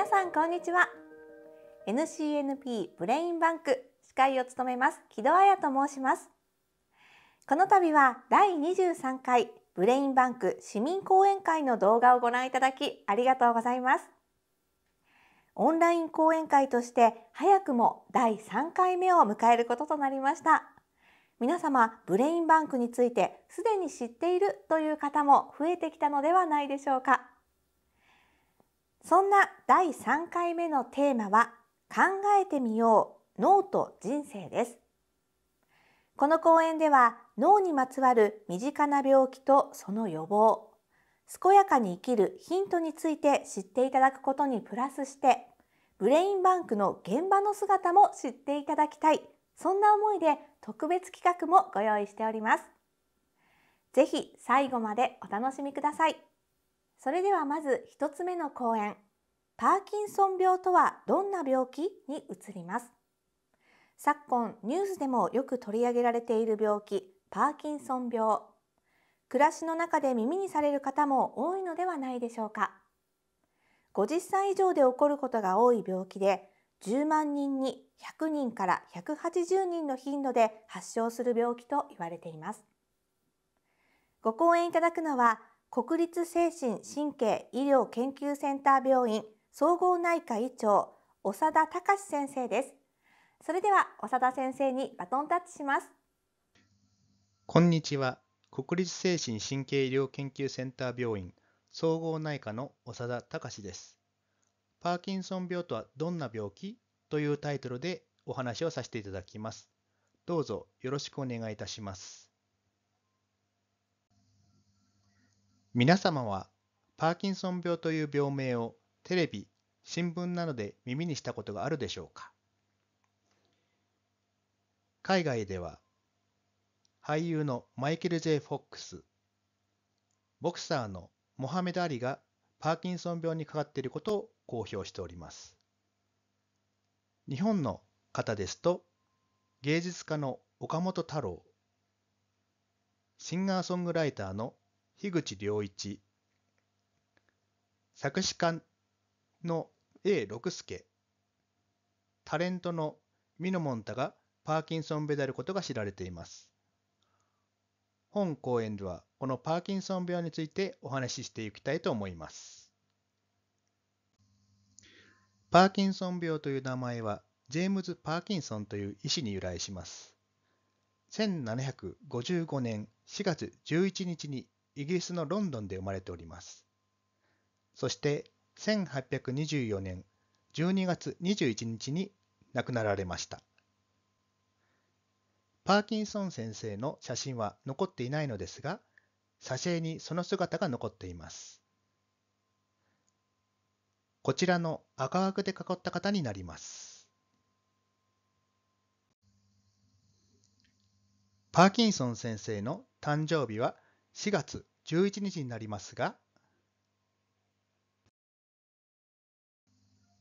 皆さんこんにちは NCNP ブレインバンク司会を務めます木戸彩と申しますこの度は第23回ブレインバンク市民講演会の動画をご覧いただきありがとうございますオンライン講演会として早くも第3回目を迎えることとなりました皆様ブレインバンクについてすでに知っているという方も増えてきたのではないでしょうかそんな第3回目のテーマは考えてみよう脳と人生ですこの講演では脳にまつわる身近な病気とその予防健やかに生きるヒントについて知っていただくことにプラスしてブレインバンクの現場の姿も知っていただきたいそんな思いで特別企画もご用意しておりますぜひ最後までお楽しみくださいそれではまず1つ目の講演パーキンソン病とはどんな病気に移ります昨今ニュースでもよく取り上げられている病気パーキンソン病暮らしの中で耳にされる方も多いのではないでしょうか50歳以上で起こることが多い病気で10万人に100人から180人の頻度で発症する病気と言われていますご講演いただくのは国立精神神経医療研究センター病院総合内科医長長田隆先生ですそれでは長田先生にバトンタッチしますこんにちは国立精神神経医療研究センター病院総合内科の長田隆ですパーキンソン病とはどんな病気というタイトルでお話をさせていただきますどうぞよろしくお願いいたします皆様はパーキンソン病という病名をテレビ、新聞などで耳にしたことがあるでしょうか海外では俳優のマイケル・ジェイフォックス、ボクサーのモハメド・アリがパーキンソン病にかかっていることを公表しております。日本の方ですと芸術家の岡本太郎、シンガーソングライターの樋口良一、作詞家の A 六助タレントのミノモンタがパーキンソン病であることが知られています本講演ではこのパーキンソン病についてお話ししていきたいと思いますパーキンソン病という名前はジェームズ・パーキンソンという医師に由来します1755年4月11日にイギリスのロンドンで生まれておりますそして1824年12月21日に亡くなられました。パーキンソン先生の写真は残っていないのですが、写真にその姿が残っています。こちらの赤枠で囲った方になります。パーキンソン先生の誕生日は4月11日になりますが、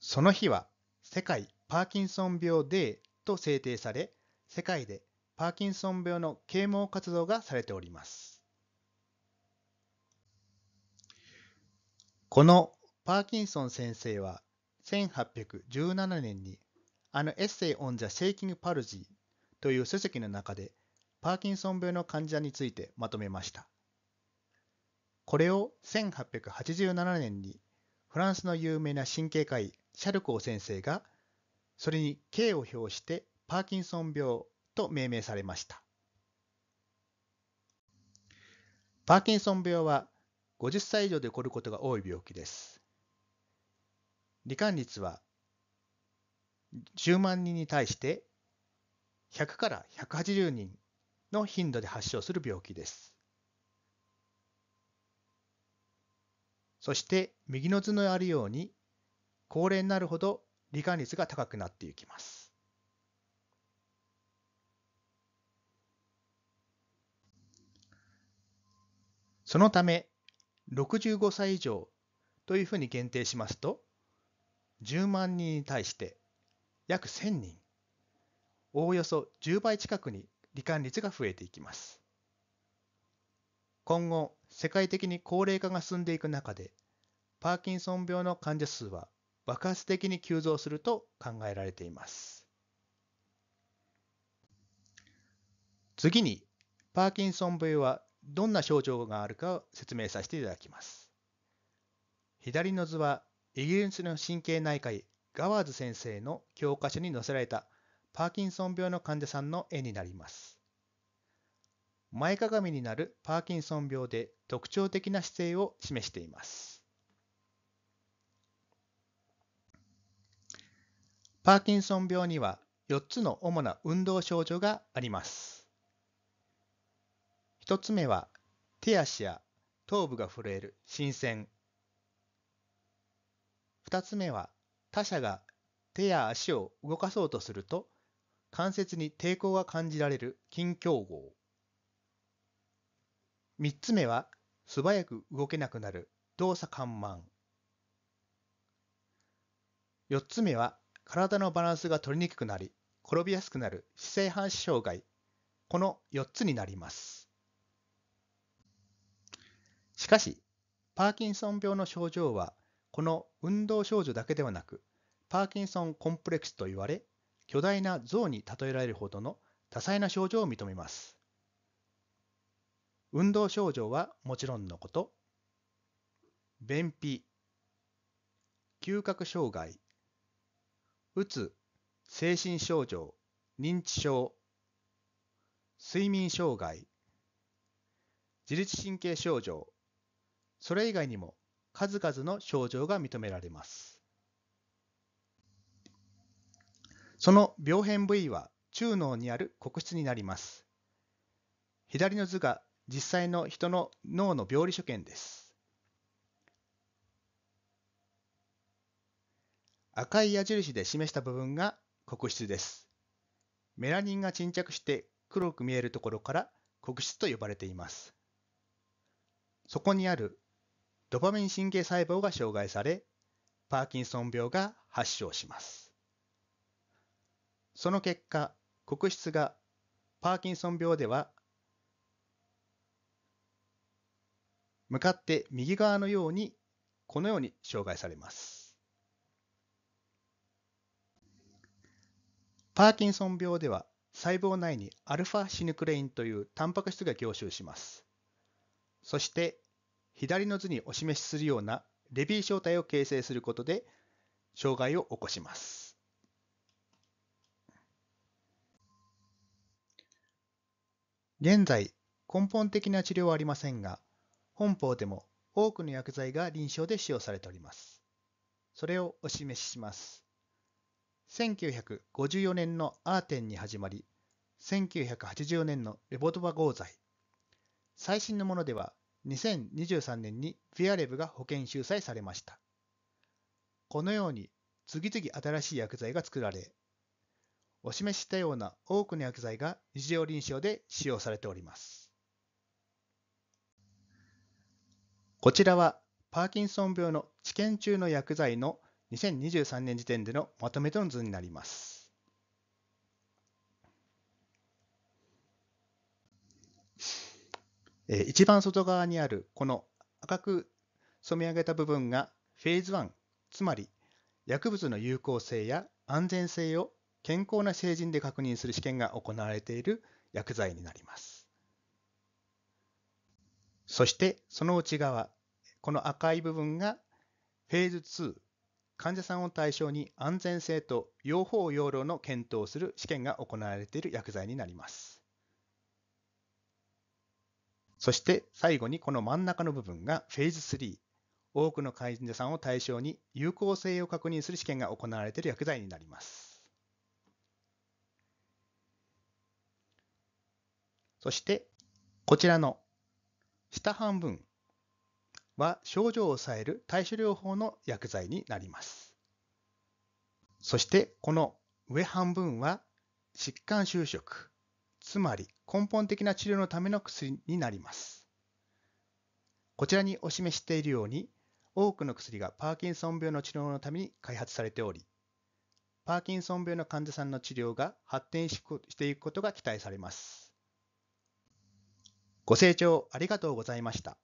その日は世界パーキンソン病デーと制定され、世界でパーキンソン病の啓蒙活動がされております。このパーキンソン先生は1817年にあのエッセイ・オン・ザ・シェイキング・パルジーという書籍の中でパーキンソン病の患者についてまとめました。これを1887年にフランスの有名な神経科医シャルコー先生が、それに K を表してパーキンソン病と命名されました。パーキンソン病は50歳以上で起こることが多い病気です。罹患率は10万人に対して100から180人の頻度で発症する病気です。そして右の図のあるように高齢になるほど罹患率が高くなっていきます。そのため、65歳以上というふうに限定しますと、10万人に対して約1000人、おおよそ10倍近くに罹患率が増えていきます。今後、世界的に高齢化が進んでいく中で、パーキンソン病の患者数は爆発的に急増すると考えられています。次に、パーキンソン病はどんな症状があるかを説明させていただきます。左の図はイギリスの神経内科医ガワーズ先生の教科書に載せられたパーキンソン病の患者さんの絵になります。前かがみになるパーキンソン病で特徴的な姿勢を示しています。パーキンソン病には4つの主な運動症状があります。1つ目は手足や頭部が震える新鮮。2つ目は他者が手や足を動かそうとすると関節に抵抗が感じられる筋強合。3つ目は素早く動けなくなる動作緩慢。4つ目は体のバランスが取りにくくなり、転びやすくなる姿勢半射障害、この4つになります。しかし、パーキンソン病の症状は、この運動症状だけではなく、パーキンソンコンプレックスと言われ、巨大な像に例えられるほどの多彩な症状を認めます。運動症状はもちろんのこと、便秘、嗅覚障害、うつ、精神症状、認知症、睡眠障害、自律神経症状、それ以外にも数々の症状が認められます。その病変部位は中脳にある黒質になります。左の図が実際の人の脳の病理所見です。赤い矢印で示した部分が黒質です。メラニンが沈着して黒く見えるところから黒質と呼ばれています。そこにあるドパミン神経細胞が障害され、パーキンソン病が発症します。その結果、黒質がパーキンソン病では向かって右側のようにこのように障害されます。パーキンソン病では細胞内に α シヌクレインというタンパク質が凝集します。そして左の図にお示しするようなレビー小体を形成することで障害を起こします。現在根本的な治療はありませんが本法でも多くの薬剤が臨床で使用されております。それをお示しします。1954年のアーテンに始まり、1984年のレボドバ合罪。最新のものでは、2023年にフィアレブが保険収載されました。このように、次々新しい薬剤が作られ、お示ししたような多くの薬剤が日常臨床で使用されております。こちらは、パーキンソン病の治験中の薬剤の2023年時点でのまとめとの図になります。一番外側にあるこの赤く染め上げた部分がフェーズ1、つまり薬物の有効性や安全性を健康な成人で確認する試験が行われている薬剤になります。そしてその内側、この赤い部分がフェーズ2、患者さんを対象に安全性と用法用量の検討をする試験が行われている薬剤になります。そして最後にこの真ん中の部分がフェーズ3。多くの患者さんを対象に有効性を確認する試験が行われている薬剤になります。そしてこちらの下半分は症状を抑える対処療法の薬剤になります。そしてこの上半分は疾患就職、つまり根本的な治療のための薬になります。こちらにお示ししているように、多くの薬がパーキンソン病の治療のために開発されており、パーキンソン病の患者さんの治療が発展していくことが期待されます。ご清聴ありがとうございました。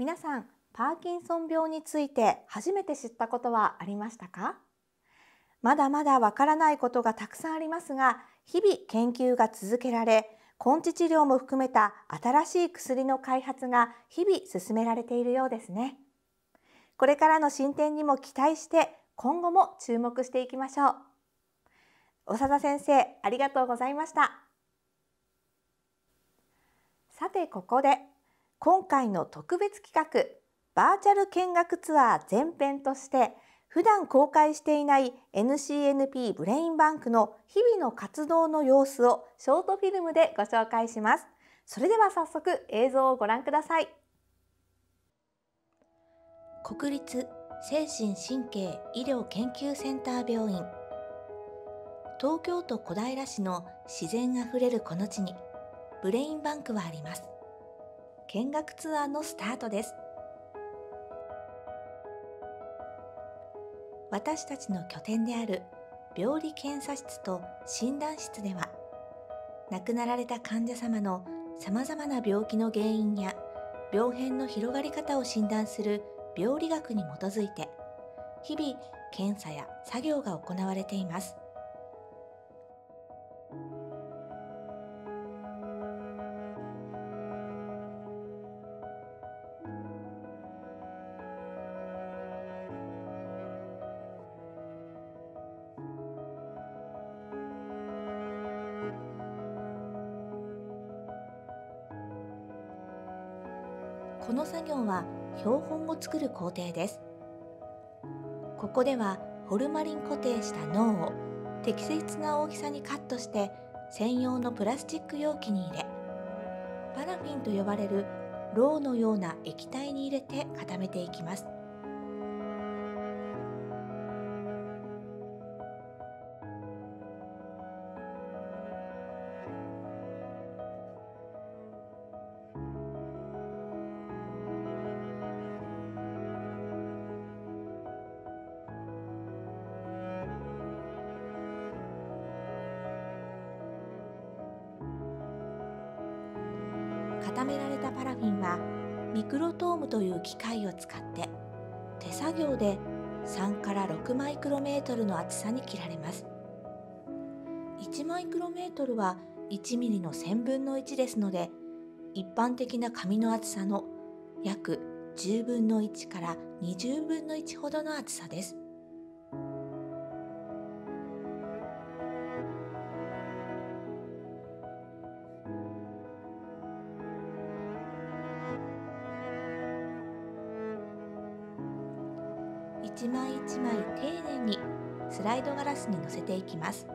皆さんパーキンソン病について初めて知ったことはありましたかまだまだわからないことがたくさんありますが日々研究が続けられ根治治療も含めた新しい薬の開発が日々進められているようですねこれからの進展にも期待して今後も注目していきましょう長田先生ありがとうございましたさてここで今回の特別企画バーチャル見学ツアー前編として普段公開していない NCNP ブレインバンクの日々の活動の様子をショートフィルムでご紹介しますそれでは早速映像をご覧ください国立精神神経医療研究センター病院東京都小平市の自然あふれるこの地にブレインバンクはあります見学ツアーのスタートです私たちの拠点である病理検査室と診断室では亡くなられた患者様のさまざまな病気の原因や病変の広がり方を診断する病理学に基づいて日々検査や作業が行われています業は標本を作る工程ですここではホルマリン固定した脳を適切な大きさにカットして専用のプラスチック容器に入れパラフィンと呼ばれるロウのような液体に入れて固めていきます作業で3から6マイクロメートルの厚さに切られます1マイクロメートルは1ミリの1000分の1ですので一般的な紙の厚さの約10分の1から20分の1ほどの厚さですスライドガラスに乗せていきます。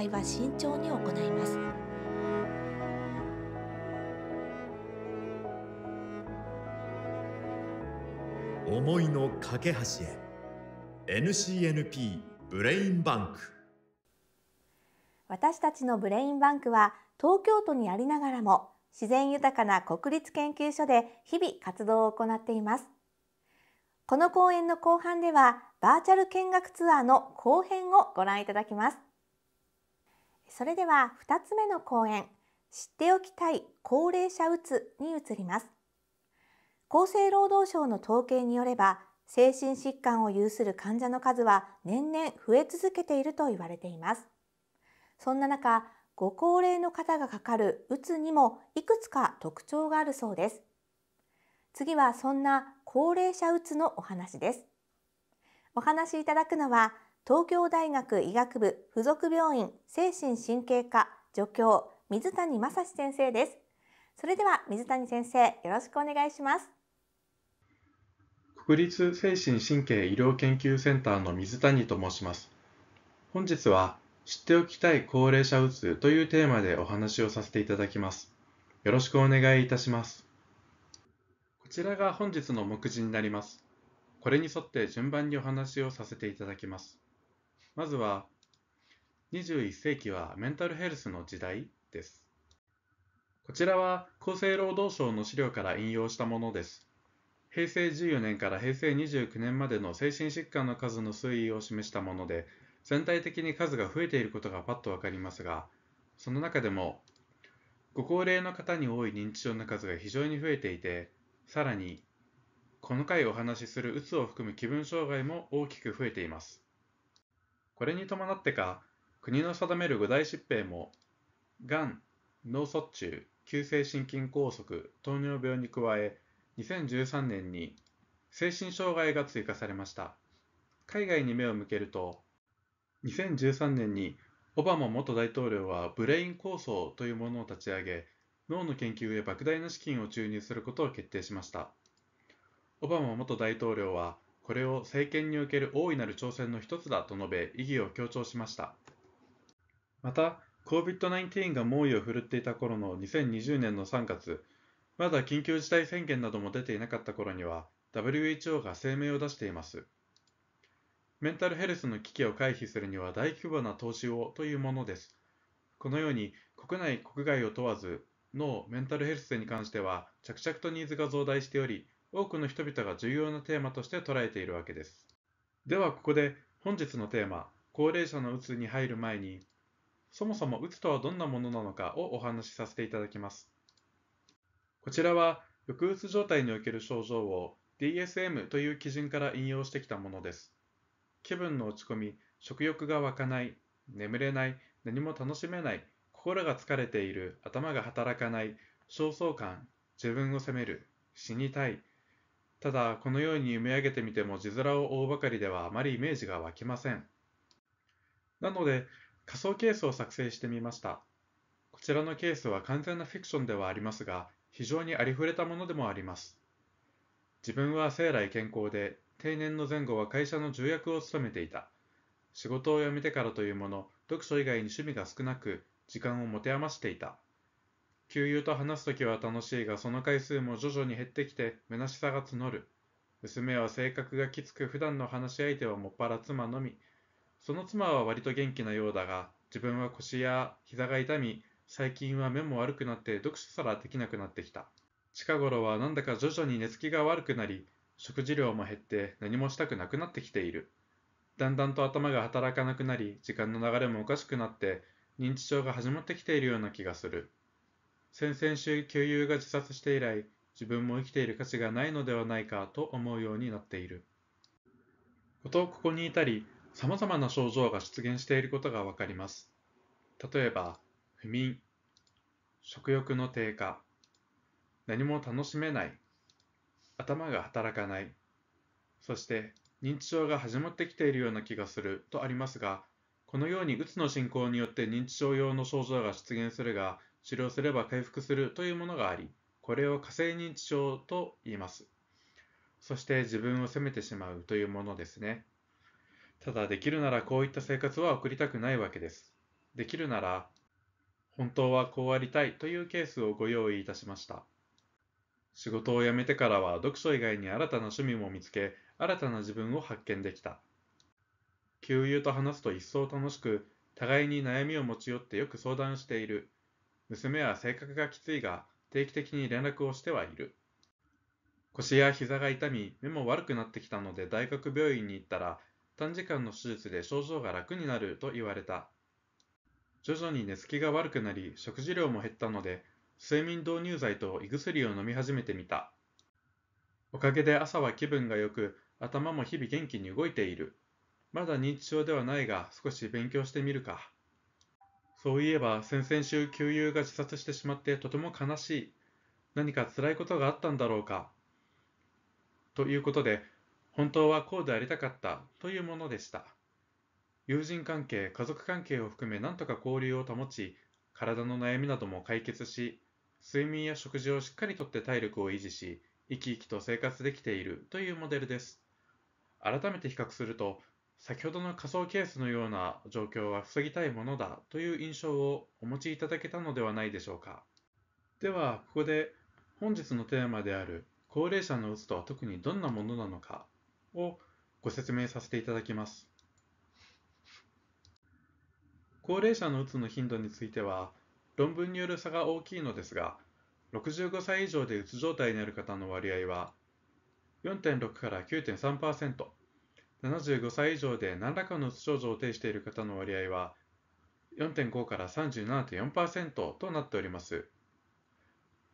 配は慎重に行います思いの架け橋へ NCNP ブレインバンク私たちのブレインバンクは東京都にありながらも自然豊かな国立研究所で日々活動を行っていますこの講演の後半ではバーチャル見学ツアーの後編をご覧いただきますそれでは2つ目の講演知っておきたい高齢者うつに移ります厚生労働省の統計によれば精神疾患を有する患者の数は年々増え続けていると言われていますそんな中ご高齢の方がかかるうつにもいくつか特徴があるそうです次はそんな高齢者うつのお話ですお話しいただくのは東京大学医学部附属病院精神神経科助教水谷正史先生ですそれでは水谷先生よろしくお願いします国立精神神経医療研究センターの水谷と申します本日は知っておきたい高齢者うつというテーマでお話をさせていただきますよろしくお願いいたしますこちらが本日の目次になりますこれに沿って順番にお話をさせていただきますまずは、21世紀はメンタルヘルスの時代です。こちらは厚生労働省の資料から引用したものです。平成14年から平成29年までの精神疾患の数の推移を示したもので、全体的に数が増えていることがパッとわかりますが、その中でも、ご高齢の方に多い認知症の数が非常に増えていて、さらに、この回お話しするうつを含む気分障害も大きく増えています。これに伴ってか、国の定める五大疾病も、がん、脳卒中、急性心筋梗塞、糖尿病に加え、2013年に精神障害が追加されました。海外に目を向けると、2013年にオバマ元大統領はブレイン構想というものを立ち上げ、脳の研究へ莫大な資金を注入することを決定しました。オバマ元大統領は、これを政権における大いなる挑戦の一つだと述べ、意義を強調しました。また、COVID-19 が猛威を振るっていた頃の2020年の3月、まだ緊急事態宣言なども出ていなかった頃には、WHO が声明を出しています。メンタルヘルスの危機を回避するには大規模な投資をというものです。このように国内国外を問わず、脳・メンタルヘルスに関しては着々とニーズが増大しており、多くの人々が重要なテーマとして捉えているわけです。ではここで本日のテーマ、高齢者のうつに入る前に、そもそもうつとはどんなものなのかをお話しさせていただきます。こちらは、抑うつ状態における症状を DSM という基準から引用してきたものです。気分の落ち込み、食欲が湧かない、眠れない、何も楽しめない、心が疲れている、頭が働かない、焦燥感、自分を責める、死にたい、ただ、このように読み上げてみても字面を追うばかりではあまりイメージが湧きません。なので、仮想ケースを作成してみました。こちらのケースは完全なフィクションではありますが、非常にありふれたものでもあります。自分は生来健康で、定年の前後は会社の重役を務めていた。仕事を辞めてからというもの、読書以外に趣味が少なく、時間を持て余していた。旧友と話すときは楽しいが、その回数も徐々に減ってきて、むなしさが募る。娘は性格がきつく、普段の話し相手はもっぱら妻のみ。その妻は割と元気なようだが、自分は腰や膝が痛み、最近は目も悪くなって読書すらできなくなってきた。近頃はなんだか徐々に寝つきが悪くなり、食事量も減って何もしたくなくなってきている。だんだんと頭が働かなくなり、時間の流れもおかしくなって、認知症が始まってきているような気がする。先々週旧友が自殺して以来、自分も生きている価値がないのではないかと思うようになっている。ことここに至り、様々な症状が出現していることがわかります。例えば、不眠、食欲の低下、何も楽しめない、頭が働かない、そして認知症が始まってきているような気がするとありますが、このようにうつの進行によって認知症用の症状が出現するが、治療すれば回復するというものがあり、これを火星認知症と言います。そして自分を責めてしまうというものですね。ただできるならこういった生活は送りたくないわけです。できるなら本当はこうありたいというケースをご用意いたしました。仕事を辞めてからは読書以外に新たな趣味も見つけ、新たな自分を発見できた。旧友と話すと一層楽しく、互いに悩みを持ち寄ってよく相談している娘は性格がきついが、定期的に連絡をしてはいる。腰や膝が痛み、目も悪くなってきたので大学病院に行ったら、短時間の手術で症状が楽になると言われた。徐々に寝つきが悪くなり、食事量も減ったので、睡眠導入剤と胃薬を飲み始めてみた。おかげで朝は気分が良く、頭も日々元気に動いている。まだ認知症ではないが、少し勉強してみるか。そういえば先々週旧友が自殺してしまってとても悲しい。何か辛いことがあったんだろうか。ということで、本当はこうでありたかったというものでした。友人関係、家族関係を含め何とか交流を保ち、体の悩みなども解決し、睡眠や食事をしっかりとって体力を維持し、生き生きと生活できているというモデルです。改めて比較すると、先ほどの仮想ケースのような状況は防ぎたいものだという印象をお持ちいただけたのではないでしょうか。では、ここで本日のテーマである高齢者の鬱とは特にどんなものなのかをご説明させていただきます。高齢者の鬱の頻度については論文による差が大きいのですが、65歳以上で鬱状態になる方の割合は4.6から9.3%。75歳以上で何らかのうつ症状を呈している方の割合は4.5から37.4%となっております。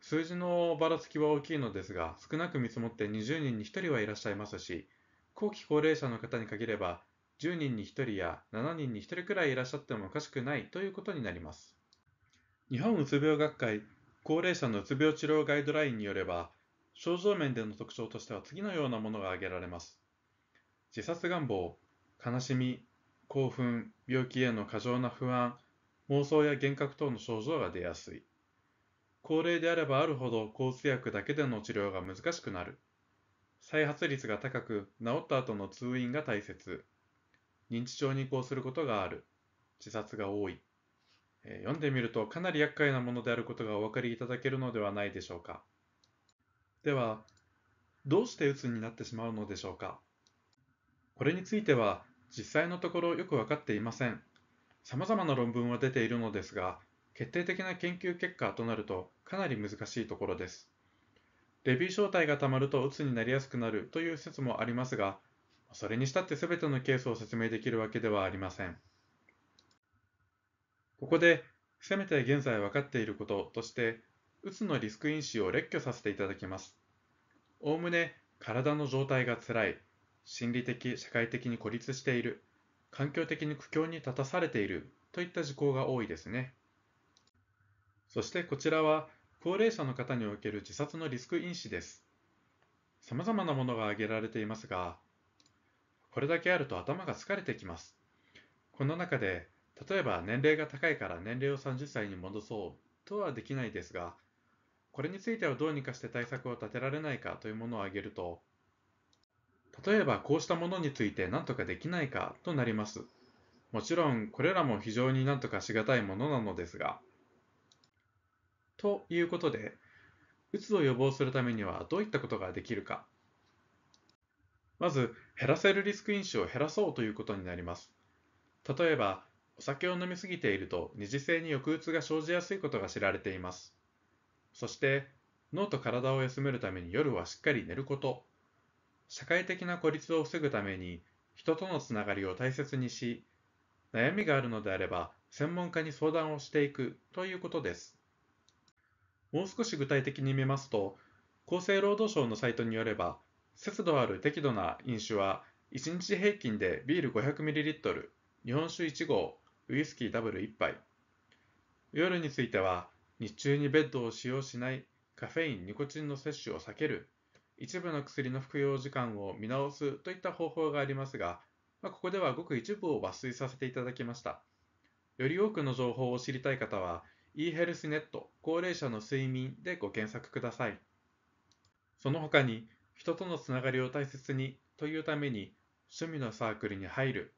数字のばらつきは大きいのですが、少なく見積もって20人に1人はいらっしゃいますし、後期高齢者の方に限れば10人に1人や7人に1人くらいいらっしゃってもおかしくないということになります。日本うつ病学会高齢者のうつ病治療ガイドラインによれば、症状面での特徴としては次のようなものが挙げられます。自殺願望、悲しみ、興奮、病気への過剰な不安、妄想や幻覚等の症状が出やすい。高齢であればあるほど抗う薬だけでの治療が難しくなる。再発率が高く、治った後の通院が大切。認知症に移行することがある。自殺が多い。え読んでみるとかなり厄介なものであることがお分かりいただけるのではないでしょうか。では、どうしてうつになってしまうのでしょうか。これについては実際のところよくわかっていません。様々な論文は出ているのですが、決定的な研究結果となるとかなり難しいところです。レビー小体がたまるとうつになりやすくなるという説もありますが、それにしたって全てのケースを説明できるわけではありません。ここで、せめて現在分かっていることとして、うつのリスク因子を列挙させていただきます。おおむね体の状態がつらい、心理的、社会的に孤立している、環境的に苦境に立たされているといった事項が多いですね。そしてこちらは高齢者の方における自殺のリスク因子です。様々なものが挙げられていますが、これだけあると頭が疲れてきます。この中で、例えば年齢が高いから年齢を30歳に戻そうとはできないですが、これについてはどうにかして対策を立てられないかというものを挙げると、例えばこうしたものについて何とかできないかとなります。もちろんこれらも非常に何とかしがたいものなのですが。ということで、うつを予防するためにはどういったことができるか。まず、減らせるリスク因子を減らそうということになります。例えば、お酒を飲みすぎていると二次性に抑うつが生じやすいことが知られています。そして、脳と体を休めるために夜はしっかり寝ること社会的な孤立を防ぐために人とのつながりを大切にし悩みがあるのであれば専門家に相談をしていくということですもう少し具体的に見ますと厚生労働省のサイトによれば節度ある適度な飲酒は1日平均でビール 500ml 日本酒1合ウイスキーダブル1杯夜については日中にベッドを使用しないカフェインニコチンの摂取を避ける一部の薬の服用時間を見直すといった方法がありますが、まあ、ここではごく一部を抜粋させていただきました。より多くの情報を知りたい方は、eHealthNet 高齢者の睡眠でご検索ください。その他に、人とのつながりを大切にというために、趣味のサークルに入る、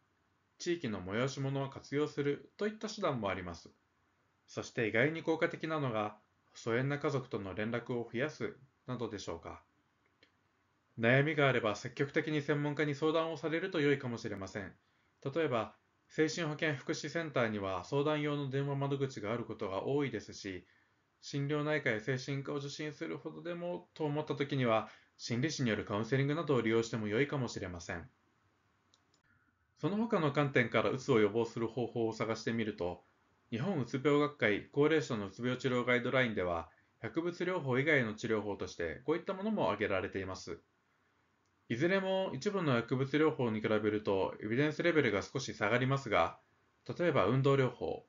地域の催し物を活用するといった手段もあります。そして意外に効果的なのが、疎遠な家族との連絡を増やすなどでしょうか。悩みがあれば積極的に専門家に相談をされると良いかもしれません。例えば、精神保健福祉センターには相談用の電話窓口があることが多いですし、心療内科や精神科を受診するほどでもと思った時には、心理師によるカウンセリングなどを利用しても良いかもしれません。その他の観点からうつを予防する方法を探してみると、日本うつ病学会高齢者のうつ病治療ガイドラインでは、薬物療法以外の治療法としてこういったものも挙げられています。いずれも一部の薬物療法に比べるとエビデンスレベルが少し下がりますが、例えば運動療法、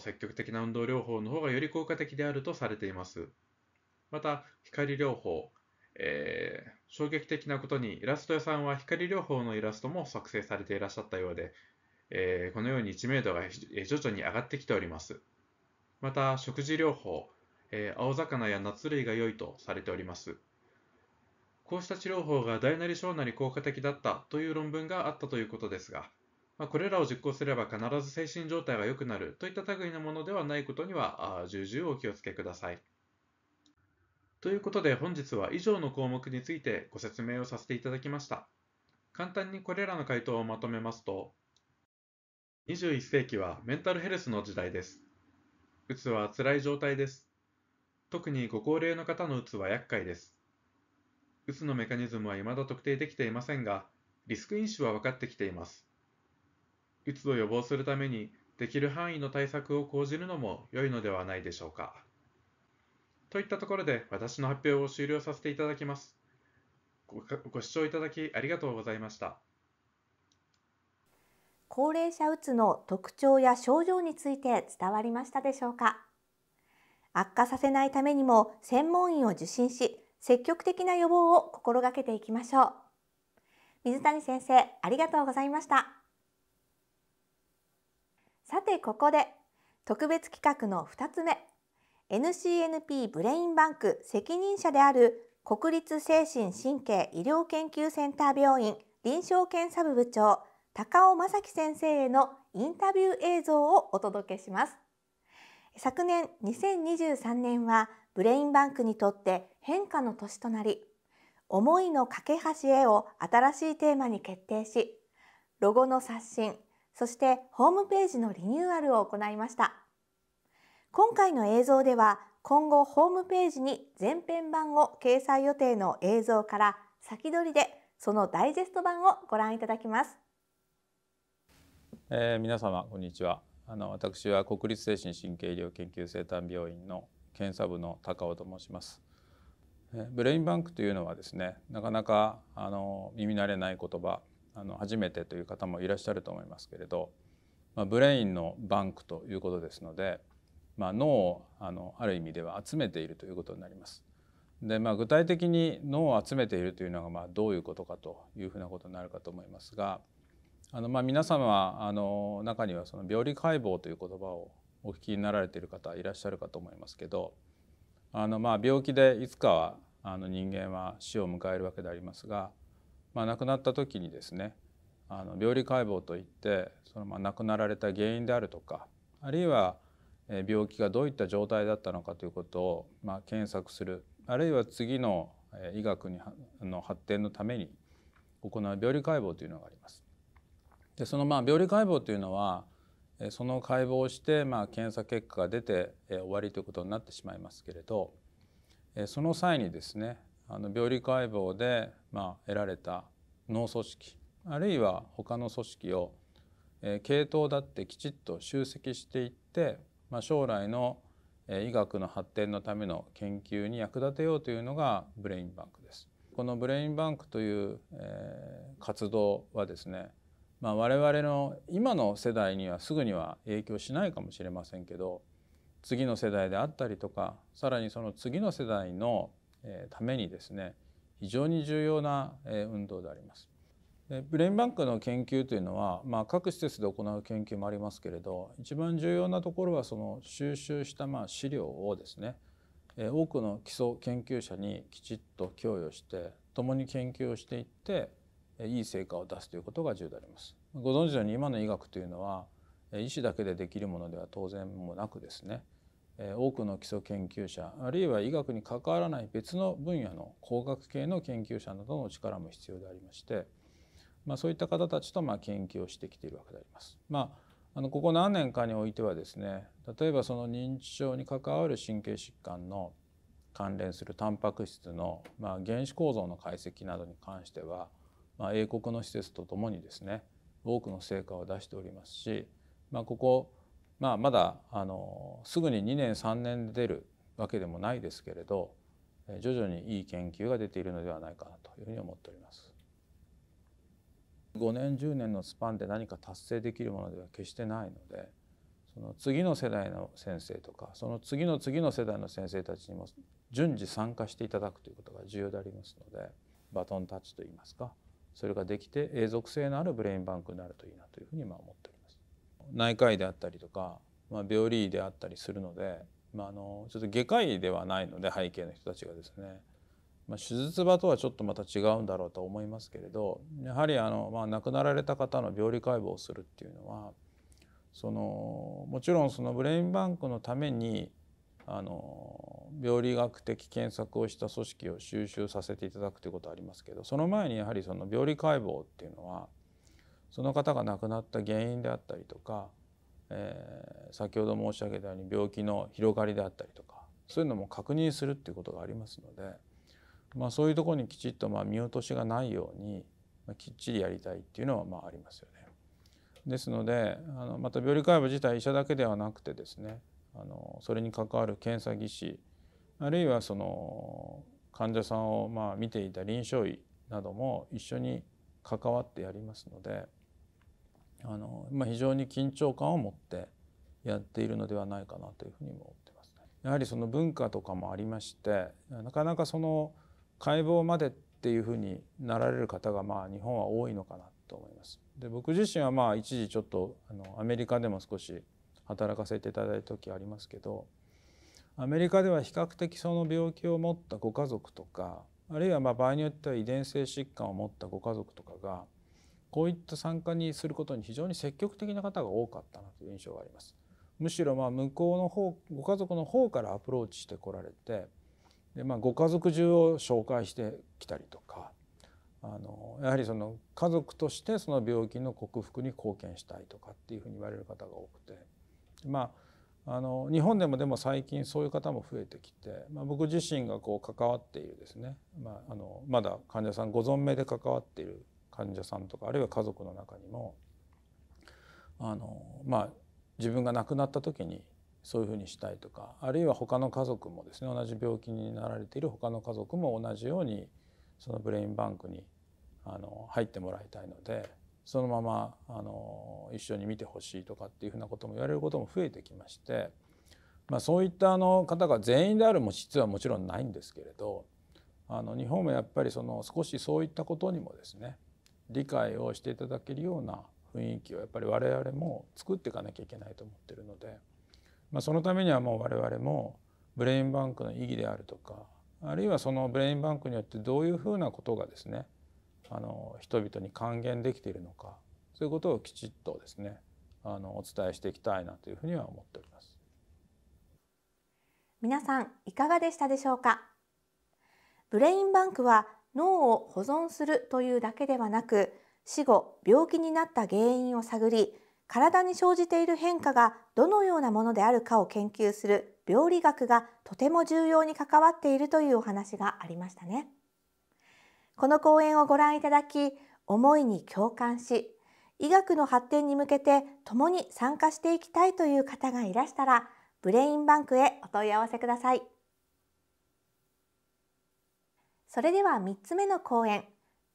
積極的な運動療法の方がより効果的であるとされています。また、光療法、えー、衝撃的なことにイラスト屋さんは光療法のイラストも作成されていらっしゃったようで、えー、このように知名度が徐々に上がってきております。また、食事療法、えー、青魚やナッツ類が良いとされております。こうした治療法が大なり小なり効果的だったという論文があったということですが、まあ、これらを実行すれば必ず精神状態が良くなるといった類のものではないことには重々お気をつけください。ということで本日は以上の項目についてご説明をさせていただきました。簡単にこれらの回答をまとめますと、21世紀はメンタルヘルスの時代です。うつは辛い状態です。特にご高齢の方のうつは厄介です。うつのメカニズムは未だ特定できていませんが、リスク因子は分かってきています。うつを予防するために、できる範囲の対策を講じるのも良いのではないでしょうか。といったところで、私の発表を終了させていただきます。ごご視聴いただきありがとうございました。高齢者うつの特徴や症状について伝わりましたでしょうか悪化させないためにも専門医を受診し積極的な予防を心がけていきましょう水谷先生ありがとうございましたさてここで特別企画の2つ目 NCNP ブレインバンク責任者である国立精神神経医療研究センター病院臨床検査部部長高尾正樹先生へのインタビュー映像をお届けします昨年2023年はブレインバンクにとって変化の年となり思いの架け橋へを新しいテーマに決定しロゴの刷新そしてホームページのリニューアルを行いました今回の映像では今後ホームページに前編版を掲載予定の映像から先取りでそのダイジェスト版をご覧いただきます、えー、皆様こんにちはあの私は国立精神神経医療研究生誕病院の検査部の高尾と申します。ブレインバンクというのはですねなかなかあの耳慣れない言葉あの初めてという方もいらっしゃると思いますけれど、まあ、ブレインのバンクということですので、まあ、脳をあのある意味では集めているということになります。でまあ、具体的に脳を集めているというのがまあどういうことかというふうなことになるかと思いますがあのまあ皆様はあの中にはその病理解剖という言葉をお聞きになられている方いらっしゃるかと思いますけどあのまあ病気でいつかはあの人間は死を迎えるわけでありますが、まあ、亡くなった時にですねあの病理解剖といってそのまあ亡くなられた原因であるとかあるいは病気がどういった状態だったのかということをまあ検索するあるいは次の医学にの発展のために行う病理解剖というのがあります。でそのまあ病理解剖というのはその解剖をして、まあ、検査結果が出て終わりということになってしまいますけれどその際にですねあの病理解剖で、まあ、得られた脳組織あるいは他の組織を系統だってきちっと集積していって、まあ、将来の医学の発展のための研究に役立てようというのがブレインバンクです。このブレインバンクという、え活動はですねまあ、我々の今の世代にはすぐには影響しないかもしれませんけど次の世代であったりとかさらにその次の世代のためにですね非常に重要な運動であります。でブレインバンクの研究というのは、まあ、各施設で行う研究もありますけれど一番重要なところはその収集したまあ資料をですね多くの基礎研究者にきちっと供与して共に研究をしていっていい成果を出すということが重要であります。ご存知のように今の医学というのは医師だけでできるものでは当然もなくですね多くの基礎研究者あるいは医学に関わらない別の分野の工学系の研究者などの力も必要でありまして、まあ、そういった方たちとま研究をしてきているわけであります。まああのここ何年かにおいてはですね例えばその認知症に関わる神経疾患の関連するタンパク質の、まあ、原子構造の解析などに関してはまあ、英国の施設とともにですね多くの成果を出しておりますし、まあ、ここ、まあ、まだあのすぐに2年3年で出るわけでもないですけれど徐々にいい研究が出ているのではないかなというふうに思っております。5年10年のスパンで何か達成できるものでは決してないのでその次の世代の先生とかその次の次の世代の先生たちにも順次参加していただくということが重要でありますのでバトンタッチといいますかそれができて永続性のあるブレインバンクになるといいなというふうにまあ思っております。内科医であったりとか、まあ、病理医であったりするので、まあ、あのちょっと外科医ではないので背景の人たちがですね、まあ、手術場とはちょっとまた違うんだろうと思いますけれどやはりあの、まあ、亡くなられた方の病理解剖をするっていうのはそのもちろんそのブレインバンクのためにあの病理学的検索をした組織を収集させていただくということはありますけどその前にやはりその病理解剖っていうのはその方が亡くなった原因であったりとか、えー、先ほど申し上げたように病気の広がりであったりとかそういうのも確認するっていうことがありますので、まあ、そういうところにきちっとまあ見落としがないように、まきっちりやりたいっていうのはまあありますよね。ですのであのまた病理解剖自体医者だけではなくてですねあのそれに関わる検査技師あるいはその患者さんをまあ見ていた臨床医なども一緒に関わってやりますのであの、まあ、非常に緊張感を持ってやっているのではないかなというふうにも思ってますやはりその文化とかもありましてなかなかその解剖までっていうふうになられる方がまあ日本は多いのかなと思います。で僕自身はまあ一時ちょっとあのアメリカでも少し働かせていただいた時ありますけどアメリカでは比較的その病気を持ったご家族とかあるいはま場合によっては遺伝性疾患を持ったご家族とかがこういった参加にすることに非常に積極的な方が多かったなという印象があります。むしろま向こうの方ご家族の方からアプローチしてこられてで、まあ、ご家族中を紹介してきたりとかあのやはりその家族としてその病気の克服に貢献したいとかっていうふうに言われる方が多くてまあ、あの日本でもでも最近そういう方も増えてきて、まあ、僕自身がこう関わっているですね、まあ、あのまだ患者さんご存命で関わっている患者さんとかあるいは家族の中にもあの、まあ、自分が亡くなった時にそういうふうにしたいとかあるいは他の家族もですね同じ病気になられている他の家族も同じようにそのブレインバンクにあの入ってもらいたいのでそのままあの一緒に見てほしいとかっていうふうなことも言われることも増えてきまして、まあ、そういったあの方が全員であるも実はもちろんないんですけれどあの日本もやっぱりその少しそういったことにもですね理解をしていただけるような雰囲気をやっぱり我々も作っていかなきゃいけないと思ってるので、まあ、そのためにはもう我々もブレインバンクの意義であるとかあるいはそのブレインバンクによってどういうふうなことがですねあの人々に還元できているのかそういうことをきちっとですねあのお伝えしていきたいなというふうには思っております皆さんいかがでしたでしょうかブレインバンクは脳を保存するというだけではなく死後病気になった原因を探り体に生じている変化がどのようなものであるかを研究する病理学がとても重要に関わっているというお話がありましたね。この講演をご覧いただき思いに共感し医学の発展に向けて共に参加していきたいという方がいらしたらブレインバンクへお問い合わせくださいそれでは3つ目の講演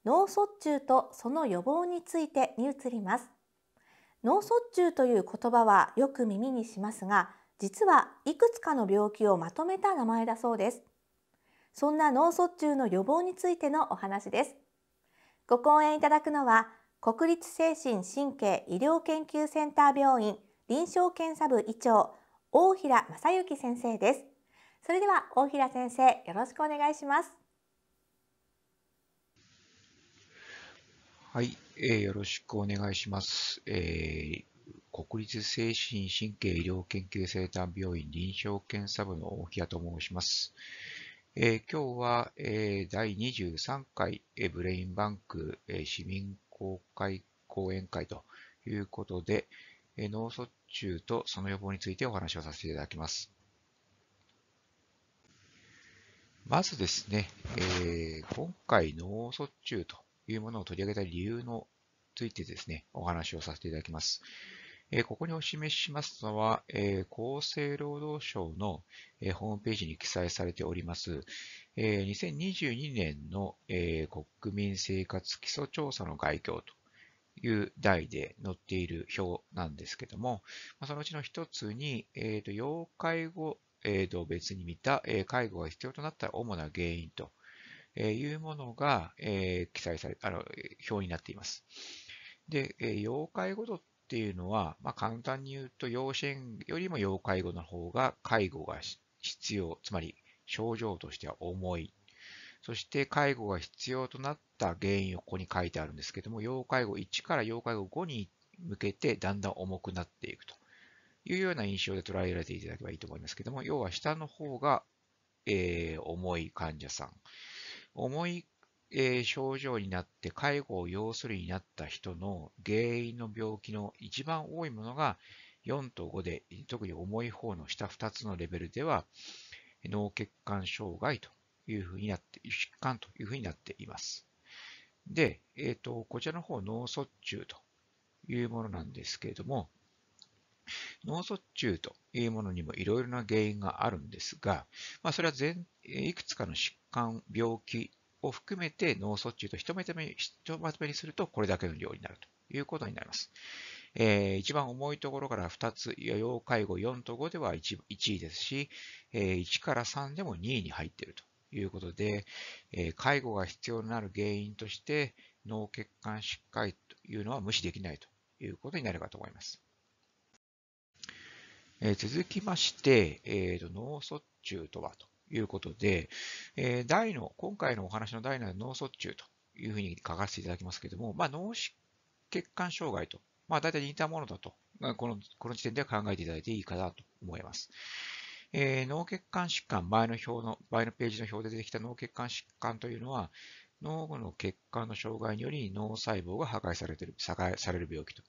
脳卒中とその予防についてに移ります脳卒中という言葉はよく耳にしますが実はいくつかの病気をまとめた名前だそうですそんな脳卒中の予防についてのお話ですご講演いただくのは国立精神神経医療研究センター病院臨床検査部医長大平正幸先生ですそれでは大平先生よろしくお願いしますはい、えー、よろしくお願いします、えー、国立精神神経医療研究センター病院臨床検査部の大平と申しますえー、今日は、えー、第23回、えー、ブレインバンク、えー、市民公開講演会ということで、えー、脳卒中とその予防についてお話をさせていただきます。まずですね、えー、今回脳卒中というものを取り上げた理由のついてですね、お話をさせていただきます。えここにお示ししますのは、え厚生労働省の、えホームページに記載されております、え2022年の、え国民生活基礎調査の概況という題で載っている表なんですけども、そのうちの一つに、えーと、要介護、えー、と別に見た、え介護が必要となった主な原因というものが、え記載されあの表になっています。で、要介護度っっていうのは、まあ、簡単に言うと、要支援よりも要介護の方が介護が必要、つまり症状としては重い。そして介護が必要となった原因をここに書いてあるんですけども、要介護1から要介護5に向けてだんだん重くなっていくというような印象で捉えられていただければいいと思いますけども、要は下の方が、えー、重い患者さん。重いえー、症状になって介護を要するになった人の原因の病気の一番多いものが4と5で、特に重い方の下2つのレベルでは、脳血管障害というふうになって、疾患というふうになっています。で、えっ、ー、と、こちらの方、脳卒中というものなんですけれども、脳卒中というものにもいろいろな原因があるんですが、まあ、それは全いくつかの疾患、病気を含めて脳卒中とひとめとめひとまとめにするとこれだけの量になるということになります。えー、一番重いところから2つ、要介護4と5では 1, 1位ですし、えー、1から3でも2位に入っているということで、えー、介護が必要になる原因として脳血管疾患というのは無視できないということになるかと思います。えー、続きまして、えーと、脳卒中とはということで、えー、題の、今回のお話の題の脳卒中というふうに書かせていただきますけれども、まあ、脳血管障害と、まあ、大体似たものだと、まあ、この、この時点では考えていただいていいかなと思います。えー、脳血管疾患、前の表の、前のページの表で出てきた脳血管疾患というのは、脳の血管の障害により脳細胞が破壊されてる、破壊される病気と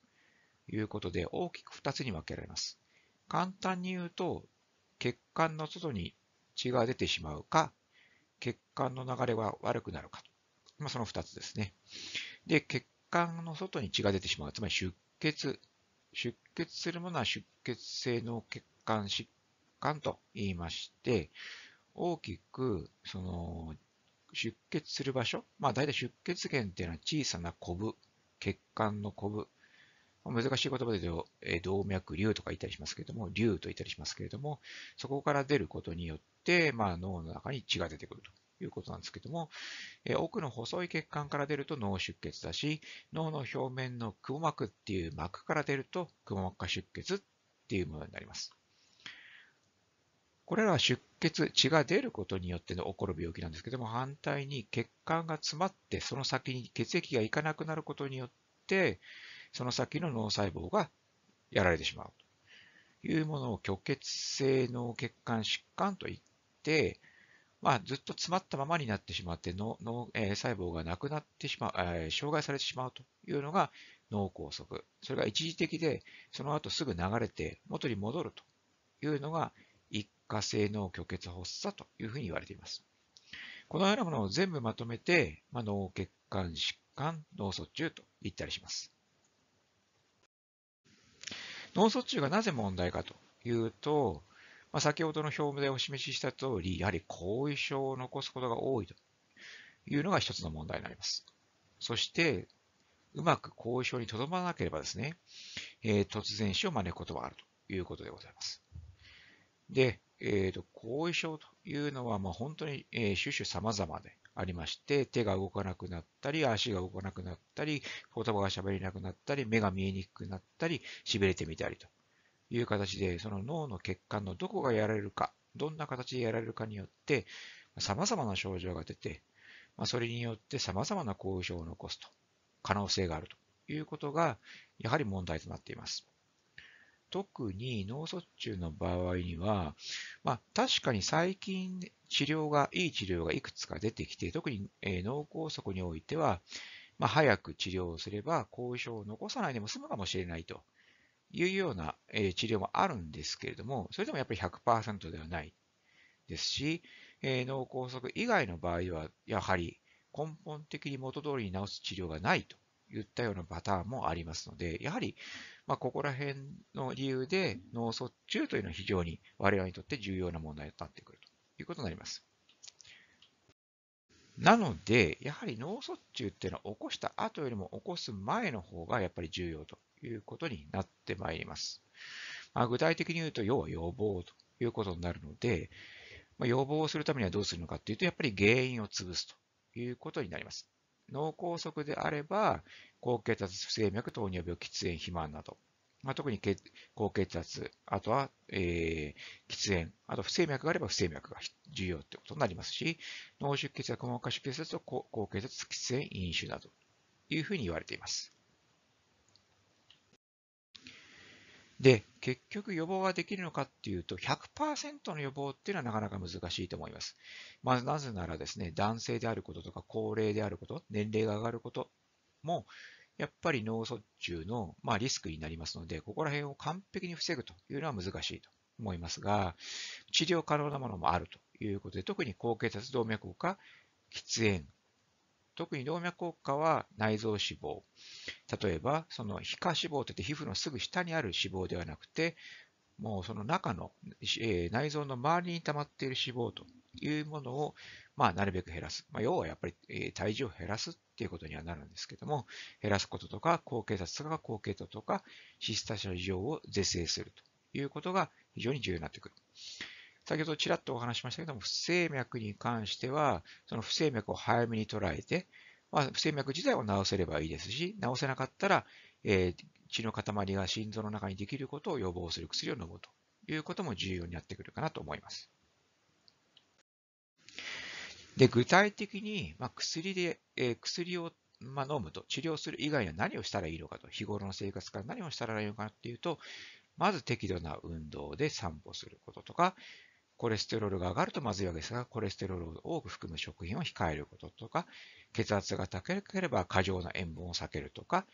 いうことで、大きく2つに分けられます。簡単に言うと、血管の外に血が出てしまうか、血管の流れが悪くなるか。まあ、その2つですね。で、血管の外に血が出てしまう。つまり出血。出血するものは出血性の血管疾患と言いまして、大きく、その、出血する場所、まあ大体出血源っていうのは小さなコブ、血管のコブ、難しい言葉で言うと、えー、動脈瘤とか言ったりしますけれども、瘤と言ったりしますけれども、そこから出ることによって、まあ、脳の中に血が出てくるということなんですけども、えー、奥の細い血管から出ると脳出血だし、脳の表面のくも膜っていう膜から出ると、くも膜下出血っていうものになります。これらは出血、血が出ることによっての起こる病気なんですけども、反対に血管が詰まって、その先に血液がいかなくなることによって、その先の脳細胞がやられてしまうというものを虚血性脳血管疾患といって、まあ、ずっと詰まったままになってしまって脳脳、えー、細胞がなくなってしまう、えー、障害されてしまうというのが脳梗塞。それが一時的で、その後すぐ流れて元に戻るというのが一過性脳虚血発作というふうに言われています。このようなものを全部まとめて、まあ、脳血管疾患、脳卒中と言ったりします。脳卒中がなぜ問題かというと、まあ、先ほどの表でお示しした通り、やはり後遺症を残すことが多いというのが一つの問題になります。そして、うまく後遺症にとどまらなければですね、えー、突然死を招くことはあるということでございます。で、えーと、後遺症というのは、まあ、本当に、え種々様々で、ありまして、手が動かなくなったり、足が動かなくなったり、言葉が喋れなくなったり、目が見えにくくなったり、痺れてみたりという形で、その脳の血管のどこがやられるか、どんな形でやられるかによって、様々な症状が出て、まそれによって様々な後遺症を残すと、可能性があるということが、やはり問題となっています。特に脳卒中の場合には、まあ、確かに最近治療が、いい治療がいくつか出てきて、特に、え脳梗塞においては、まあ、早く治療をすれば後遺症を残さないでも済むかもしれないというような、え治療もあるんですけれども、それでもやっぱり100%ではないですし、え脳梗塞以外の場合は、やはり根本的に元通りに治す治療がないと言ったようなパターンもありますので、やはり、まここら辺の理由で脳卒中というのは非常に我々にとって重要な問題となってくると。いうことになります。なので、やはり脳卒中っていうのは起こした後よりも起こす前の方がやっぱり重要ということになってまいります。まあ、具体的に言うと、要は予防ということになるので、まあ、予防をするためにはどうするのかっていうと、やっぱり原因を潰すということになります。脳梗塞であれば、高血圧、不整脈、糖尿病、喫煙、肥満など。まあ、特に血高血圧、あとは、えー、喫煙、あと不整脈があれば不整脈が重要ってことになりますし、脳出血やくもい出血と高高血圧、喫煙、飲酒など、いうふうに言われています。で、結局予防ができるのかっていうと、100%の予防っていうのはなかなか難しいと思います。まず、なぜならですね、男性であることとか、高齢であること、年齢が上がることも、やっぱり脳卒中の、まあ、リスクになりますので、ここら辺を完璧に防ぐというのは難しいと思いますが、治療可能なものもあるということで、特に高血圧動脈硬化、喫煙、特に動脈硬化は内臓脂肪。例えば、その皮下脂肪といって皮膚のすぐ下にある脂肪ではなくて、もうその中の、えー、内臓の周りに溜まっている脂肪というものを、まあ、なるべく減らす。まあ、要はやっぱり、えー、体重を減らすっていうことにはなるんですけども、減らすこととか、高血圧とか高血糖とか、脂質者の異常を是正するということが非常に重要になってくる。先ほどちらっとお話しましたけども、不整脈に関しては、その不整脈を早めに捉えて、まあ、不整脈自体を治せればいいですし、治せなかったら、えー、血の塊が心臓の中にできることを予防する薬を飲むということも重要になってくるかなと思います。で、具体的に、まあ、薬で、えー、薬を、まあ、飲むと、治療する以外には何をしたらいいのかと、日頃の生活から何をしたらいいのかっていうと、まず適度な運動で散歩することとか、コレステロールが上がるとまずいわけですが、コレステロールを多く含む食品を控えることとか、血圧が高ければ過剰な塩分を避けるとか、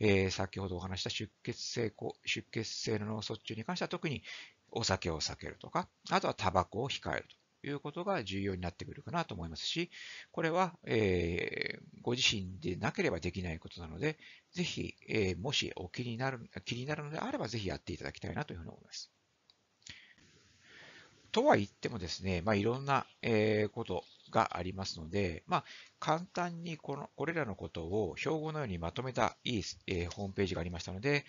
えー、先ほどお話した出血性出血性の脳卒中に関しては特にお酒を避けるとか、あとはタバコを控えると。いうことが重要になってくるかなと思いますし、これは、えー、ご自身でなければできないことなので、ぜひ、えー、もしお気になる、気になるのであれば、ぜひやっていただきたいなというふうに思います。とは言ってもですね、まあ、いろんな、えー、ことがありますので、まあ、簡単にこのこれらのことを標語のようにまとめたいい、えー、ホームページがありましたので、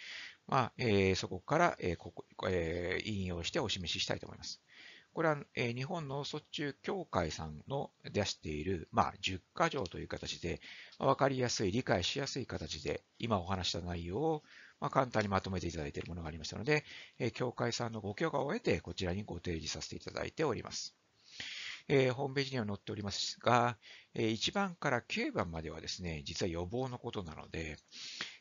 まあえー、そこから、えーここえー、引用してお示ししたいと思います。これは、え日本脳卒中協会さんの出している、まあ、10か条という形で、まあ、分かりやすい、理解しやすい形で、今お話した内容を、まあ、簡単にまとめていただいているものがありましたので、えー、協会さんのご許可を得て、こちらにご提示させていただいております。えー、ホームページには載っておりますが、えー、1番から9番まではですね、実は予防のことなので、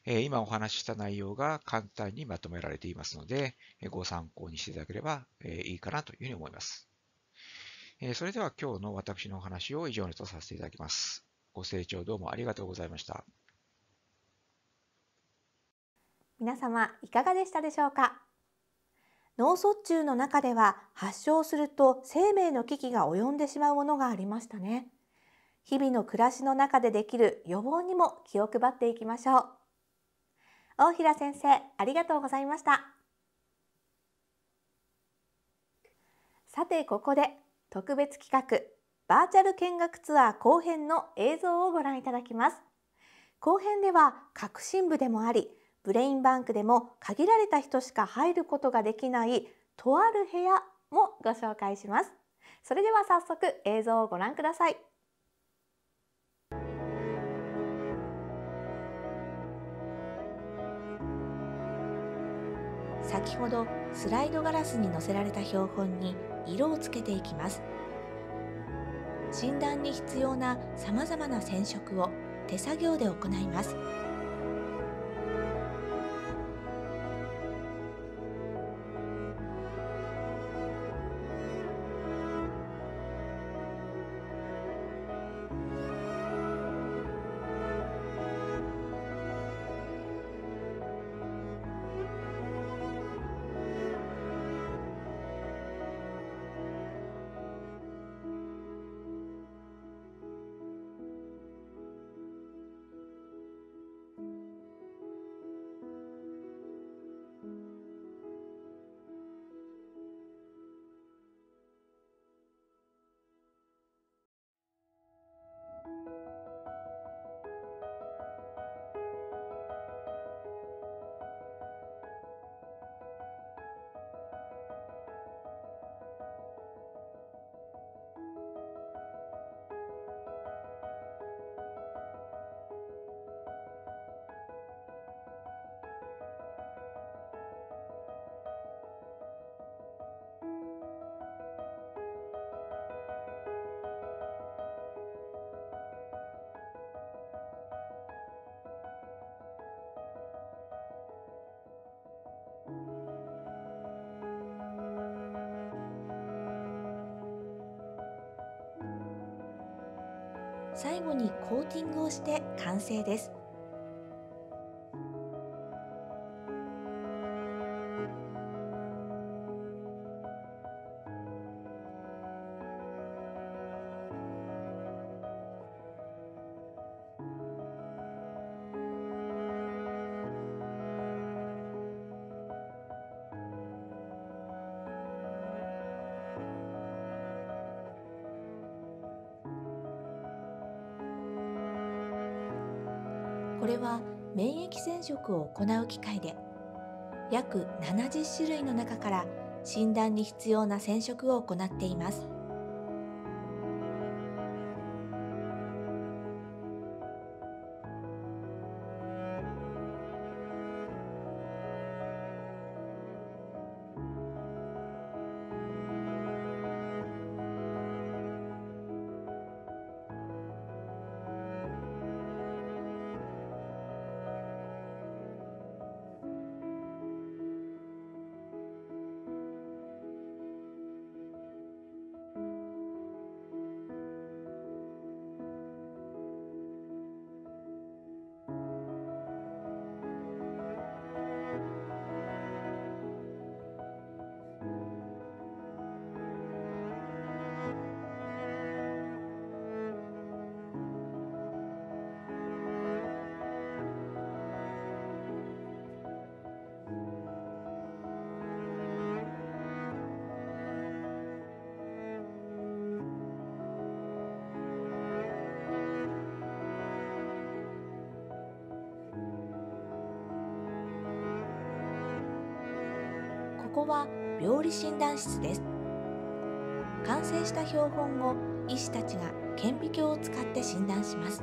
え今お話しした内容が簡単にまとめられていますので、ご参考にしていただければえいいかなというふうに思います。えそれでは今日の私のお話を以上にとさせていただきます。ご清聴どうもありがとうございました。皆様いかがでしたでしょうか脳卒中の中では発症すると生命の危機が及んでしまうものがありましたね。日々の暮らしの中でできる予防にも気を配っていきましょう。大平先生ありがとうございましたさてここで特別企画バーチャル見学ツアー後編の映像をご覧いただきます後編では革新部でもありブレインバンクでも限られた人しか入ることができないとある部屋もご紹介しますそれでは早速映像をご覧ください先ほどスライドガラスに載せられた標本に色をつけていきます診断に必要なさまざまな染色を手作業で行います。最後にコーティングをして完成ですクを行う機会で約70種類の中から診断に必要な染色を行っていますこは病理診断室です完成した標本を医師たちが顕微鏡を使って診断します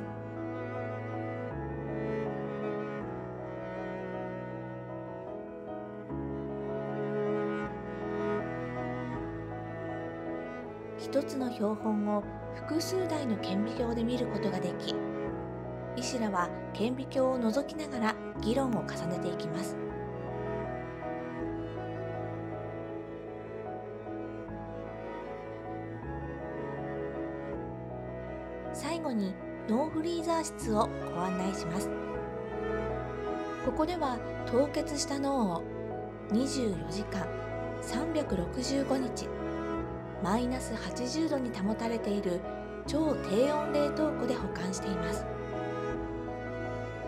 一つの標本を複数台の顕微鏡で見ることができ医師らは顕微鏡を覗きながら議論を重ねていきますーザー室をご案内しますここでは凍結した脳を24時間365日マイナス80度に保たれている超低温冷凍庫で保管しています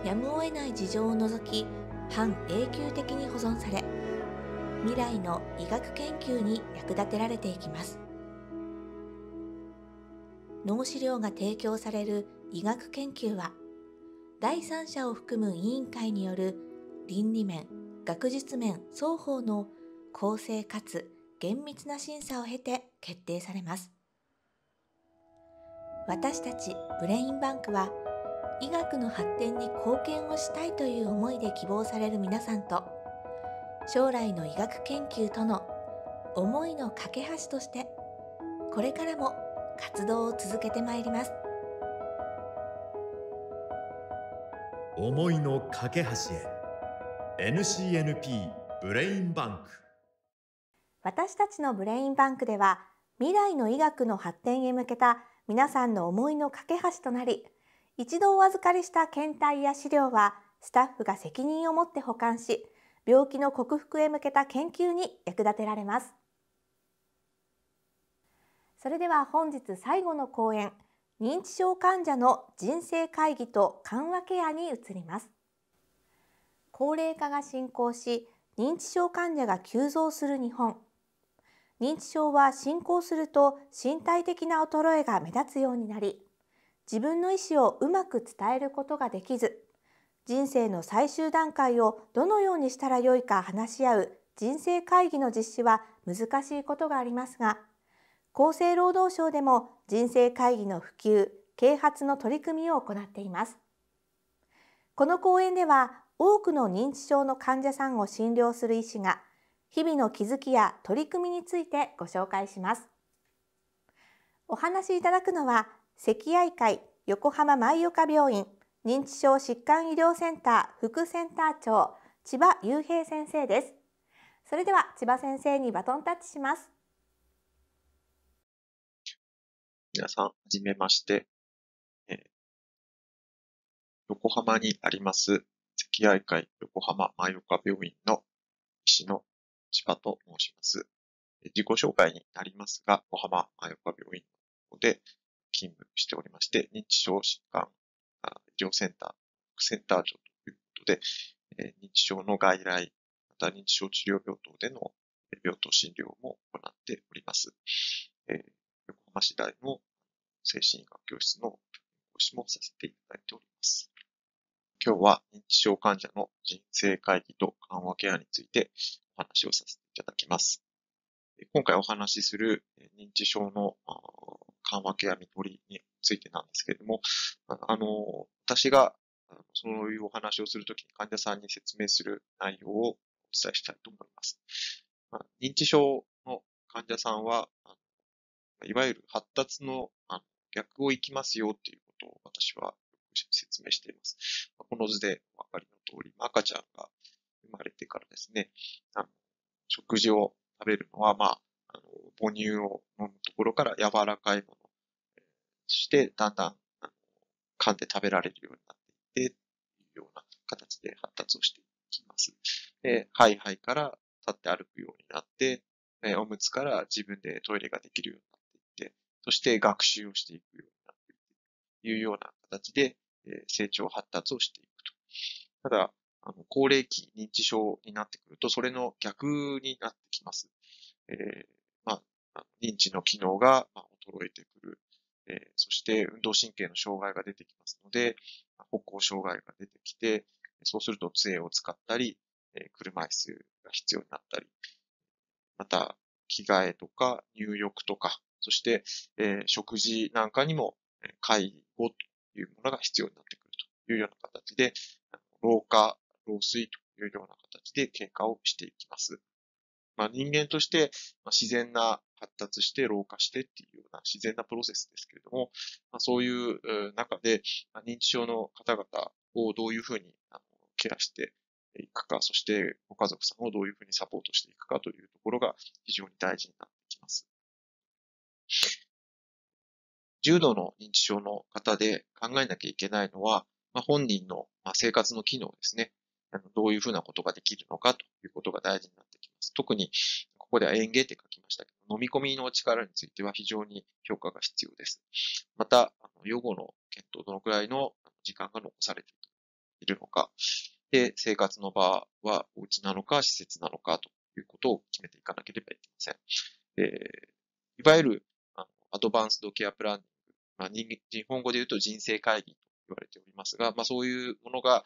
やむを得ない事情を除き半永久的に保存され未来の医学研究に役立てられていきます脳資料が提供される医学研究は第三者を含む委員会による倫理面学術面双方の公正かつ厳密な審査を経て決定されます私たちブレインバンクは医学の発展に貢献をしたいという思いで希望される皆さんと将来の医学研究との思いの架け橋としてこれからも活動を続けてまいります。思いの架け橋へ NCNP ブレインバンク私たちのブレインバンクでは未来の医学の発展へ向けた皆さんの思いの架け橋となり一度お預かりした検体や資料はスタッフが責任を持って保管し病気の克服へ向けた研究に役立てられますそれでは本日最後の講演認知症患者の人生会議と緩和ケアに移ります高齢化が進行し認知症患者が急増する日本認知症は進行すると身体的な衰えが目立つようになり自分の意思をうまく伝えることができず人生の最終段階をどのようにしたらよいか話し合う人生会議の実施は難しいことがありますが厚生労働省でも人生会議の普及啓発の取り組みを行っていますこの講演では多くの認知症の患者さんを診療する医師が日々の気づきや取り組みについてご紹介しますお話しいただくのは赤愛会横浜舞岡病院認知症疾患医療センター副センター長千葉雄平先生ですそれでは千葉先生にバトンタッチします皆さん、はじめまして。えー、横浜にあります、関愛会横浜前岡病院の医師の千葉と申します。自己紹介になりますが、横浜前岡病院で勤務しておりまして、認知症疾患医療センター、副センター長ということで、えー、認知症の外来、また認知症治療病棟での病棟診療も行っております。えー市大の精神医学教室の講師もさせていただいております。今日は認知症患者の人生会議と緩和ケアについてお話をさせていただきます。今回お話しする認知症の緩和ケア見取りについてなんですけれども、あの、私がそういうお話をするときに患者さんに説明する内容をお伝えしたいと思います。認知症の患者さんは、いわゆる発達のあの逆を行きますよっていうことを私は説明しています。この図でお分かりの通り、赤ちゃんが生まれてからですね、あの食事を食べるのは、まあ、あの母乳を飲むところから柔らかいもの、そしてだんだんあの噛んで食べられるようになっていって、というような形で発達をしていきます。で、ハイハイから立って歩くようになって、えおむつから自分でトイレができるようにそして学習をしていくようになっているというような形で、え成長発達をしていくと。ただ、あの高齢期認知症になってくると、それの逆になってきます。えー、まあ、認知の機能が、ま衰えてくる。えー、そして運動神経の障害が出てきますので、歩行障害が出てきて、そうすると杖を使ったり、え車椅子が必要になったり、また、着替えとか入浴とか、そして、えー、食事なんかにも介護というものが必要になってくるというような形で、老化、老衰というような形で経過をしていきます。まあ、人間として、まあ、自然な発達して老化してっていうような自然なプロセスですけれども、まあ、そういう中で、まあ、認知症の方々をどういうふうにあのケアしていくか、そしてご家族さんをどういうふうにサポートしていくかというところが非常に大事になっ重度の認知症の方で考えなきゃいけないのは、まあ、本人の生活の機能ですね。どういうふうなことができるのかということが大事になってきます。特に、ここでは園芸って書きましたけど、飲み込みの力については非常に評価が必要です。また、予後の検討、どのくらいの時間が残されているのか。で、生活の場はお家なのか施設なのかということを決めていかなければいけません。でいわゆるあのアドバンスドケアプランニンまあ、人日本語で言うと人生会議と言われておりますが、まあ、そういうものが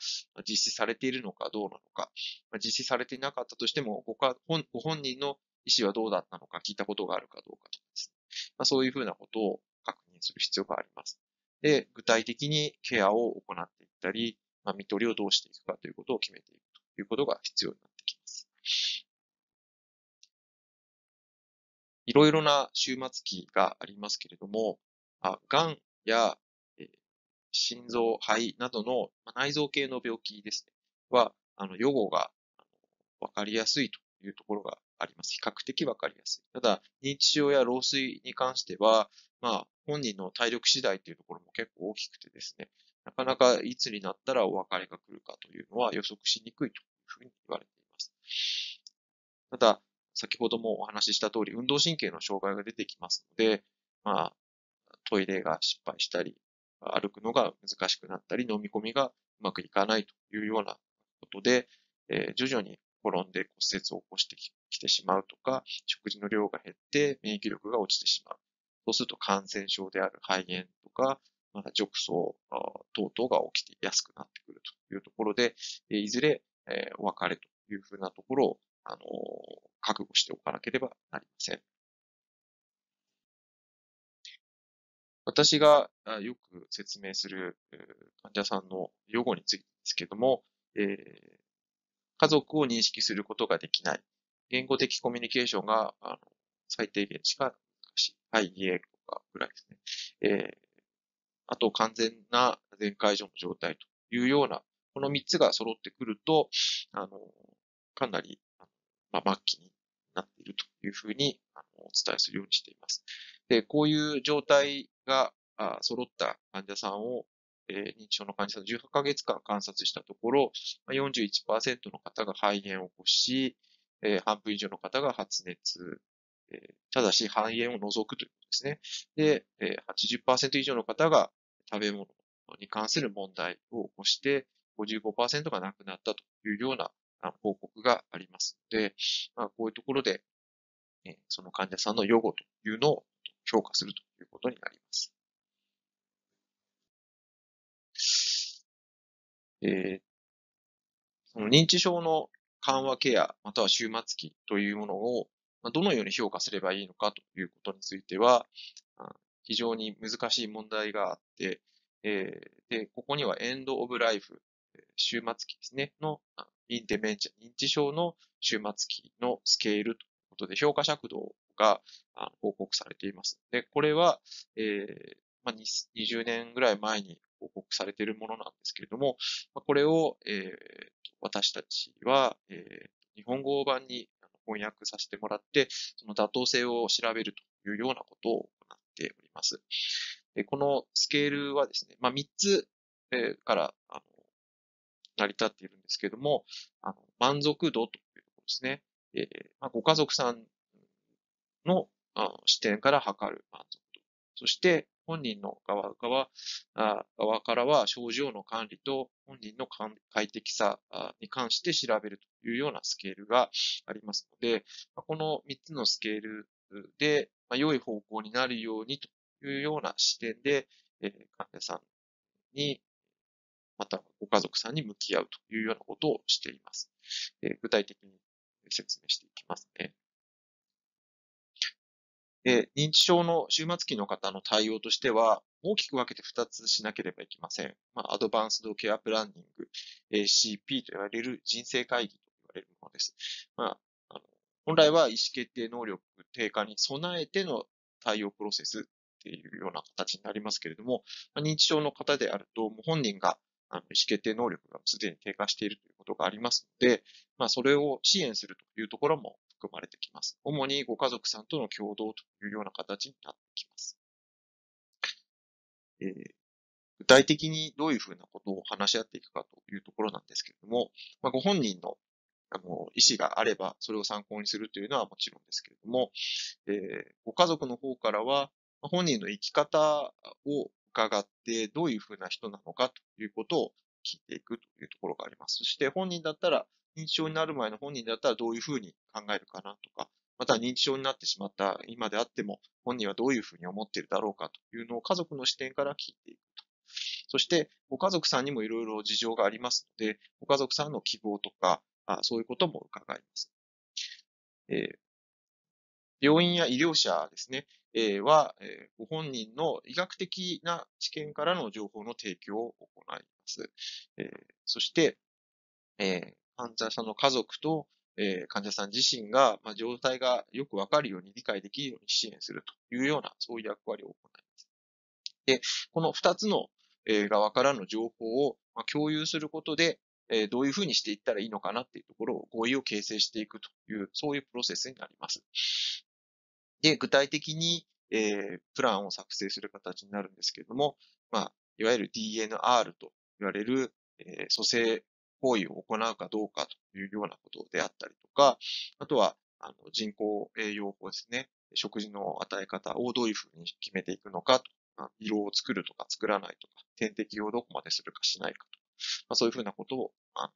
実施されているのかどうなのか、まあ、実施されていなかったとしてもごか本、ご本人の意思はどうだったのか聞いたことがあるかどうかとかですね。まあ、そういうふうなことを確認する必要があります。で、具体的にケアを行っていったり、まあ、見取りをどうしていくかということを決めていくということが必要になってきます。いろいろな終末期がありますけれども、あ、癌や、えー、心臓、肺などの、内臓系の病気ですね。は、あの、予後が分かりやすいというところがあります。比較的分かりやすい。ただ、認知症や老衰に関しては、まあ、本人の体力次第というところも結構大きくてですね、なかなかいつになったらお別れが来るかというのは予測しにくいというふうに言われています。ただ、先ほどもお話しした通り、運動神経の障害が出てきますので、まあ、トイレが失敗したり、歩くのが難しくなったり、飲み込みがうまくいかないというようなことで、えー、徐々に転んで骨折を起こしてきてしまうとか、食事の量が減って免疫力が落ちてしまう。そうすると感染症である肺炎とか、また褥瘡等々が起きてやすくなってくるというところで、いずれ、えー、お別れというふうなところを、あのー、覚悟しておかなければなりません。私がよく説明する患者さんの用語についてですけども、えー、家族を認識することができない。言語的コミュニケーションがあの最低限しか難しい。はい、いえ、とかぐらいですね。えー、あと完全な全解除の状態というような、この3つが揃ってくると、あの、かなり、まあ、末期になっているというふうにあのお伝えするようにしています。で、こういう状態が揃った患者さんを、え認知症の患者さん18ヶ月間観察したところ、41%の方が肺炎を起こし、え半分以上の方が発熱、えただし肺炎を除くということですね。で、え80%以上の方が食べ物に関する問題を起こして、55%が亡くなったというような報告がありますので、まあ、こういうところで、その患者さんの予後というのを評価するということになります。えー、その認知症の緩和ケア、または終末期というものを、どのように評価すればいいのかということについては、非常に難しい問題があって、えー、で、ここにはエンド・オブ・ライフ、終末期ですね、の、インデメンチャ、認知症の終末期のスケールということで、評価尺度をが報告されています。で、これは、えー、まあ、20年ぐらい前に報告されているものなんですけれども、これを、えー、私たちは、えー、日本語版に翻訳させてもらって、その妥当性を調べるというようなことを行っております。でこのスケールはですね、まあ、3つ、えからあの成り立っているんですけれども、あの満足度というところですね。えーまあ、ご家族さんの視点から測る満足度。そして、本人の側側側からは症状の管理と本人の快適さに関して調べるというようなスケールがありますので、この3つのスケールで良い方向になるようにというような視点で、患者さんに、またご家族さんに向き合うというようなことをしています。具体的に説明していきますね。で、認知症の終末期の方の対応としては、大きく分けて2つしなければいけません。まあ、アドバンスドケアプランニング、ACP と言われる人生会議と言われるものです。まあ、あの本来は意思決定能力低下に備えての対応プロセスっていうような形になりますけれども、まあ、認知症の方であると、もう本人があの意思決定能力がすでに低下しているということがありますので、まあ、それを支援するというところも含まれてきます。主にご家族さんとの共同というような形になってきます。えー、具体的にどういうふうなことを話し合っていくかというところなんですけれども、まあ、ご本人のあの、意思があれば、それを参考にするというのはもちろんですけれども、えー、ご家族の方からは、本人の生き方を伺って、どういうふうな人なのかということを聞いていくというところがあります。そして本人だったら、認知症になる前の本人だったらどういうふうに考えるかなとか、また認知症になってしまった今であっても本人はどういうふうに思っているだろうかというのを家族の視点から聞いていくと。そしてご家族さんにもいろいろ事情がありますので、ご家族さんの希望とか、あそういうことも伺います。えー、病院や医療者ですね、えー、は、えー、ご本人の医学的な知見からの情報の提供を行います。えー、そして、えー、患者さんの家族と、えー、患者さん自身が、まあ、状態がよくわかるように理解できるように支援するというような、そういう役割を行います。で、この2つの、えー、側からの情報を、まあ、共有することで、えー、どういうふうにしていったらいいのかなっていうところを合意を形成していくという、そういうプロセスになります。で、具体的に、えー、プランを作成する形になるんですけれども、まあ、いわゆる DNR と言われる、えー、蘇生行為を行うかどうかというようなことであったりとか、あとは、あの、人工栄養法ですね。食事の与え方をどういうふうに決めていくのかと色を作るとか作らないとか、点滴をどこまでするかしないかとか、まあ、そういうふうなことをあの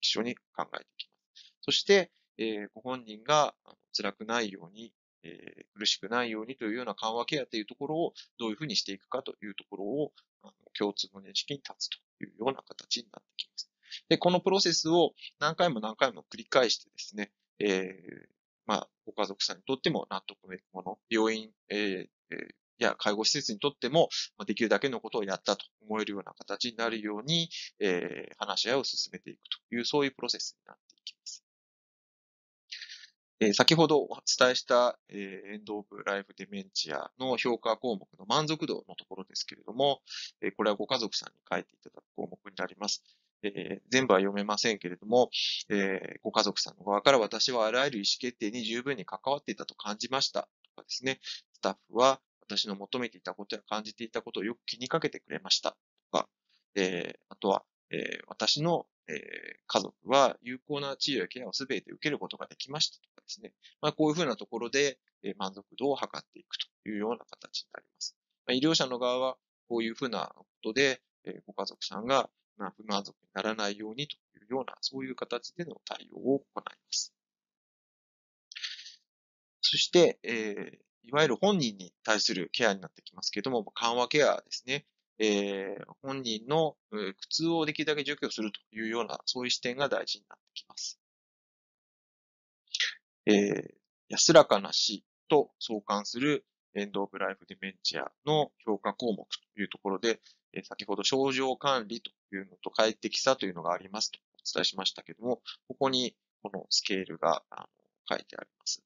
一緒に考えていきます。そして、えー、ご本人が辛くないように、えー、苦しくないようにというような緩和ケアというところをどういうふうにしていくかというところをあの共通の認識に立つというような形になってきます。で、このプロセスを何回も何回も繰り返してですね、えー、まあ、ご家族さんにとっても納得のいくもの、病院、えー、や介護施設にとっても、できるだけのことをやったと思えるような形になるように、えー、話し合いを進めていくという、そういうプロセスになっていきます。え先ほどお伝えした、えエンド・オブ・ライフ・デメンチアの評価項目の満足度のところですけれども、えこれはご家族さんに書いていただく項目になります。えー、全部は読めませんけれども、えー、ご家族さんの側から私はあらゆる意思決定に十分に関わっていたと感じましたとかですね、スタッフは私の求めていたことや感じていたことをよく気にかけてくれましたとか、えー、あとは、え私の、え家族は有効な治療やケアを全て受けることができましたとかですね、まあ、こういうふうなところで、え満足度を測っていくというような形になります。まあ、医療者の側はこういうふうなことで、えご家族さんがあ、不満足にならないようにというような、そういう形での対応を行います。そして、えー、いわゆる本人に対するケアになってきますけれども、緩和ケアですね。えー、本人の苦痛をできるだけ除去するというような、そういう視点が大事になってきます。えー、安らかな死と相関するエンド・オブ・ライフ・ディメンチアの評価項目というところで、え先ほど症状管理というのと快適さというのがありますとお伝えしましたけども、ここにこのスケールがあの書いてあります。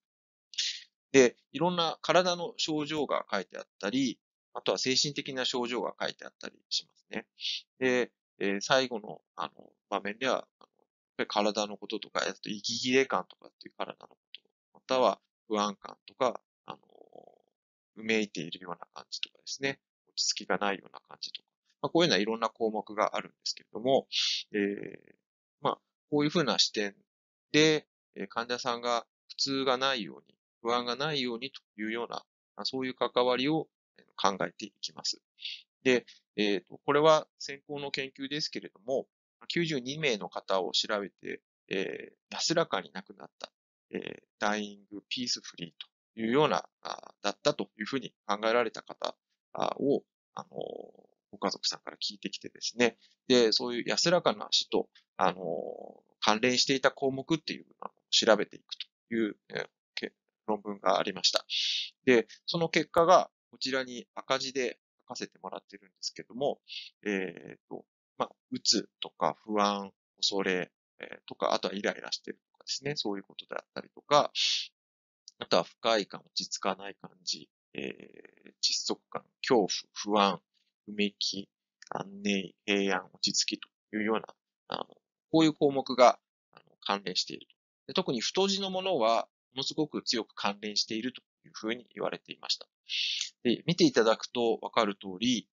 で、いろんな体の症状が書いてあったり、あとは精神的な症状が書いてあったりしますね。で、え最後のあの場面では、体のこととか、と息切れ感とかっていう体のこと、または不安感とか、うめいているような感じとかですね、落ち着きがないような感じとか、まあ、こういうのはいろんな項目があるんですけれども、えー、まあ、こういうふうな視点で、患者さんが苦痛がないように、不安がないようにというような、そういう関わりを考えていきます。で、えっ、ー、と、これは先行の研究ですけれども、92名の方を調べて、えー、安らかに亡くなった、えー、ダイイングピースフリーというような、だったというふうに考えられた方を、あの、ご家族さんから聞いてきてですね、で、そういう安らかな死と、あの、関連していた項目っていうのを調べていくという、え論文がありました。で、その結果がこちらに赤字で書かせてもらってるんですけども、えっ、ー、と、まあ、うつとか不安、恐れ、えー、とか、あとはイライラしてるとかですね、そういうことであったりとか、あとは不快感、落ち着かない感じ、えー、窒息感、恐怖、不安、うめき、安寧、平安、落ち着きというような、あのこういう項目があの関連しているで。特に太字のものは、ものすごく強く関連しているというふうに言われていました。で見ていただくとわかる通り、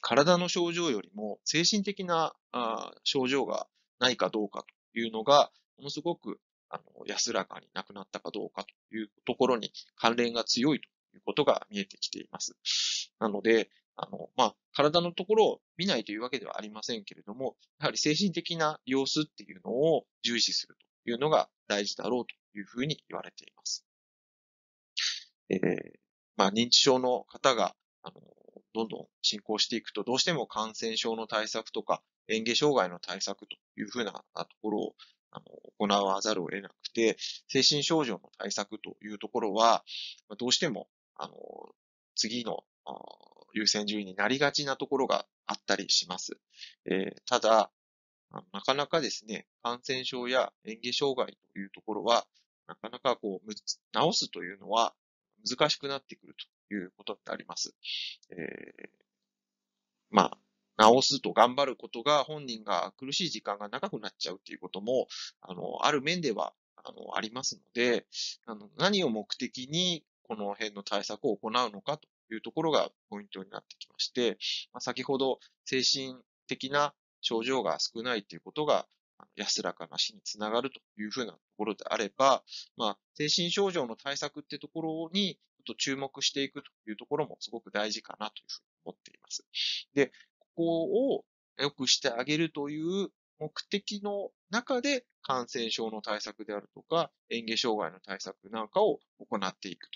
体の症状よりも精神的なあ症状がないかどうかというのが、ものすごくあの、安らかになくなったかどうかというところに関連が強いということが見えてきています。なので、あの、まあ、体のところを見ないというわけではありませんけれども、やはり精神的な様子っていうのを重視するというのが大事だろうというふうに言われています。えー、まあ、認知症の方が、あの、どんどん進行していくと、どうしても感染症の対策とか、嚥下障害の対策というふうなところをあの、行わざるを得なくて、精神症状の対策というところは、どうしても、あの、次の優先順位になりがちなところがあったりします。えー、ただ、なかなかですね、感染症や嚥下障害というところは、なかなかこう、治すというのは難しくなってくるということになります。えー、まあ、直すと頑張ることが本人が苦しい時間が長くなっちゃうっていうことも、あの、ある面では、あの、ありますので、あの、何を目的にこの辺の対策を行うのかというところがポイントになってきまして、まあ、先ほど精神的な症状が少ないということが安らかな死につながるというふうなところであれば、まあ、精神症状の対策ってところにちょっと注目していくというところもすごく大事かなというふうに思っています。で、を良くしてあげるという目的の中で感染症の対策であるとか、嚥下障害の対策なんかを行っていく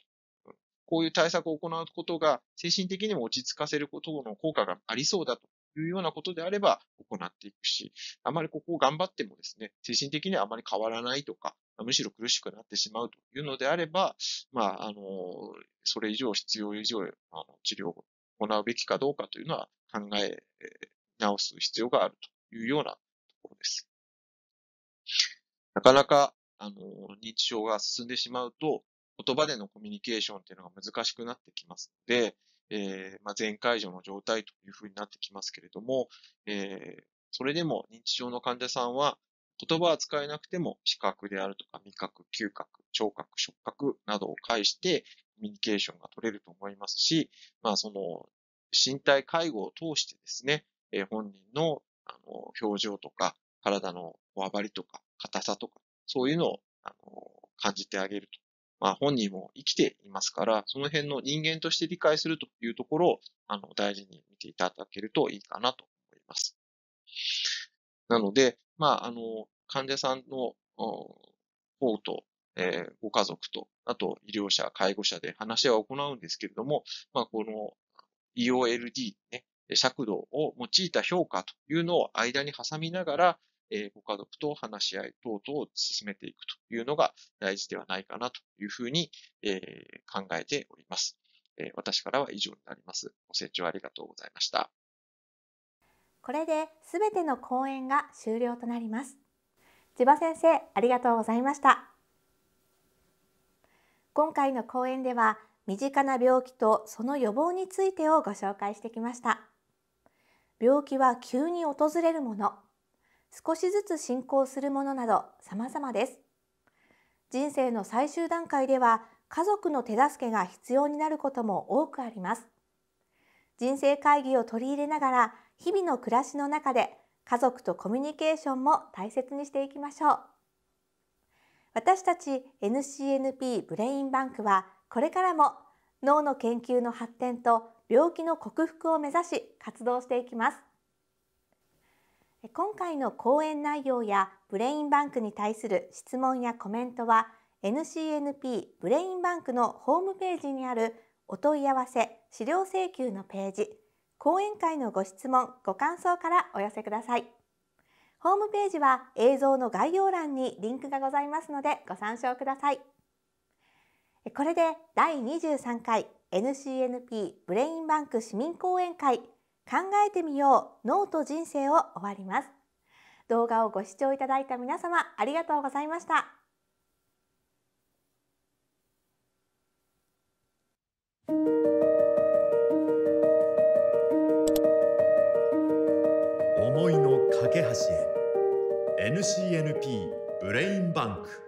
と。こういう対策を行うことが精神的にも落ち着かせることの効果がありそうだというようなことであれば行っていくし、あまりここを頑張ってもですね、精神的にはあまり変わらないとか、むしろ苦しくなってしまうというのであれば、まあ、あの、それ以上必要以上、あの治療を行うべきかどうかというのは考え直す必要があるというようなところです。なかなか、あの、認知症が進んでしまうと、言葉でのコミュニケーションっていうのが難しくなってきますので、えー、まあ、全解除の状態というふうになってきますけれども、えー、それでも認知症の患者さんは言葉は使えなくても視覚であるとか味覚、嗅覚、聴覚、触覚などを介してコミュニケーションが取れると思いますし、まあその身体介護を通してですね、え本人のあの表情とか体のこわばりとか硬さとかそういうのをあの感じてあげると。まあ本人も生きていますから、その辺の人間として理解するというところをあの大事に見ていただけるといいかなと思います。なので、まあ、あの、患者さんの方と、えー、ご家族と、あと医療者、介護者で話し合いを行うんですけれども、まあ、この EOLD、ね、尺度を用いた評価というのを間に挟みながら、えー、ご家族と話し合い等々を進めていくというのが大事ではないかなというふうに、えー、考えております。え私からは以上になります。ご清聴ありがとうございました。これで全ての講演が終了となります千葉先生ありがとうございました今回の講演では身近な病気とその予防についてをご紹介してきました病気は急に訪れるもの少しずつ進行するものなど様々です人生の最終段階では家族の手助けが必要になることも多くあります人生会議を取り入れながら日々の暮らしの中で家族とコミュニケーションも大切にしていきましょう私たち NCNP ブレインバンクはこれからも脳の研究の発展と病気の克服を目指し活動していきます今回の講演内容やブレインバンクに対する質問やコメントは NCNP ブレインバンクのホームページにあるお問い合わせ資料請求のページ講演会のご質問ご感想からお寄せくださいホームページは映像の概要欄にリンクがございますのでご参照くださいこれで第23回 NCNP ブレインバンク市民講演会考えてみよう脳と人生を終わります動画をご視聴いただいた皆様ありがとうございました橋へ NCNP ブレインバンク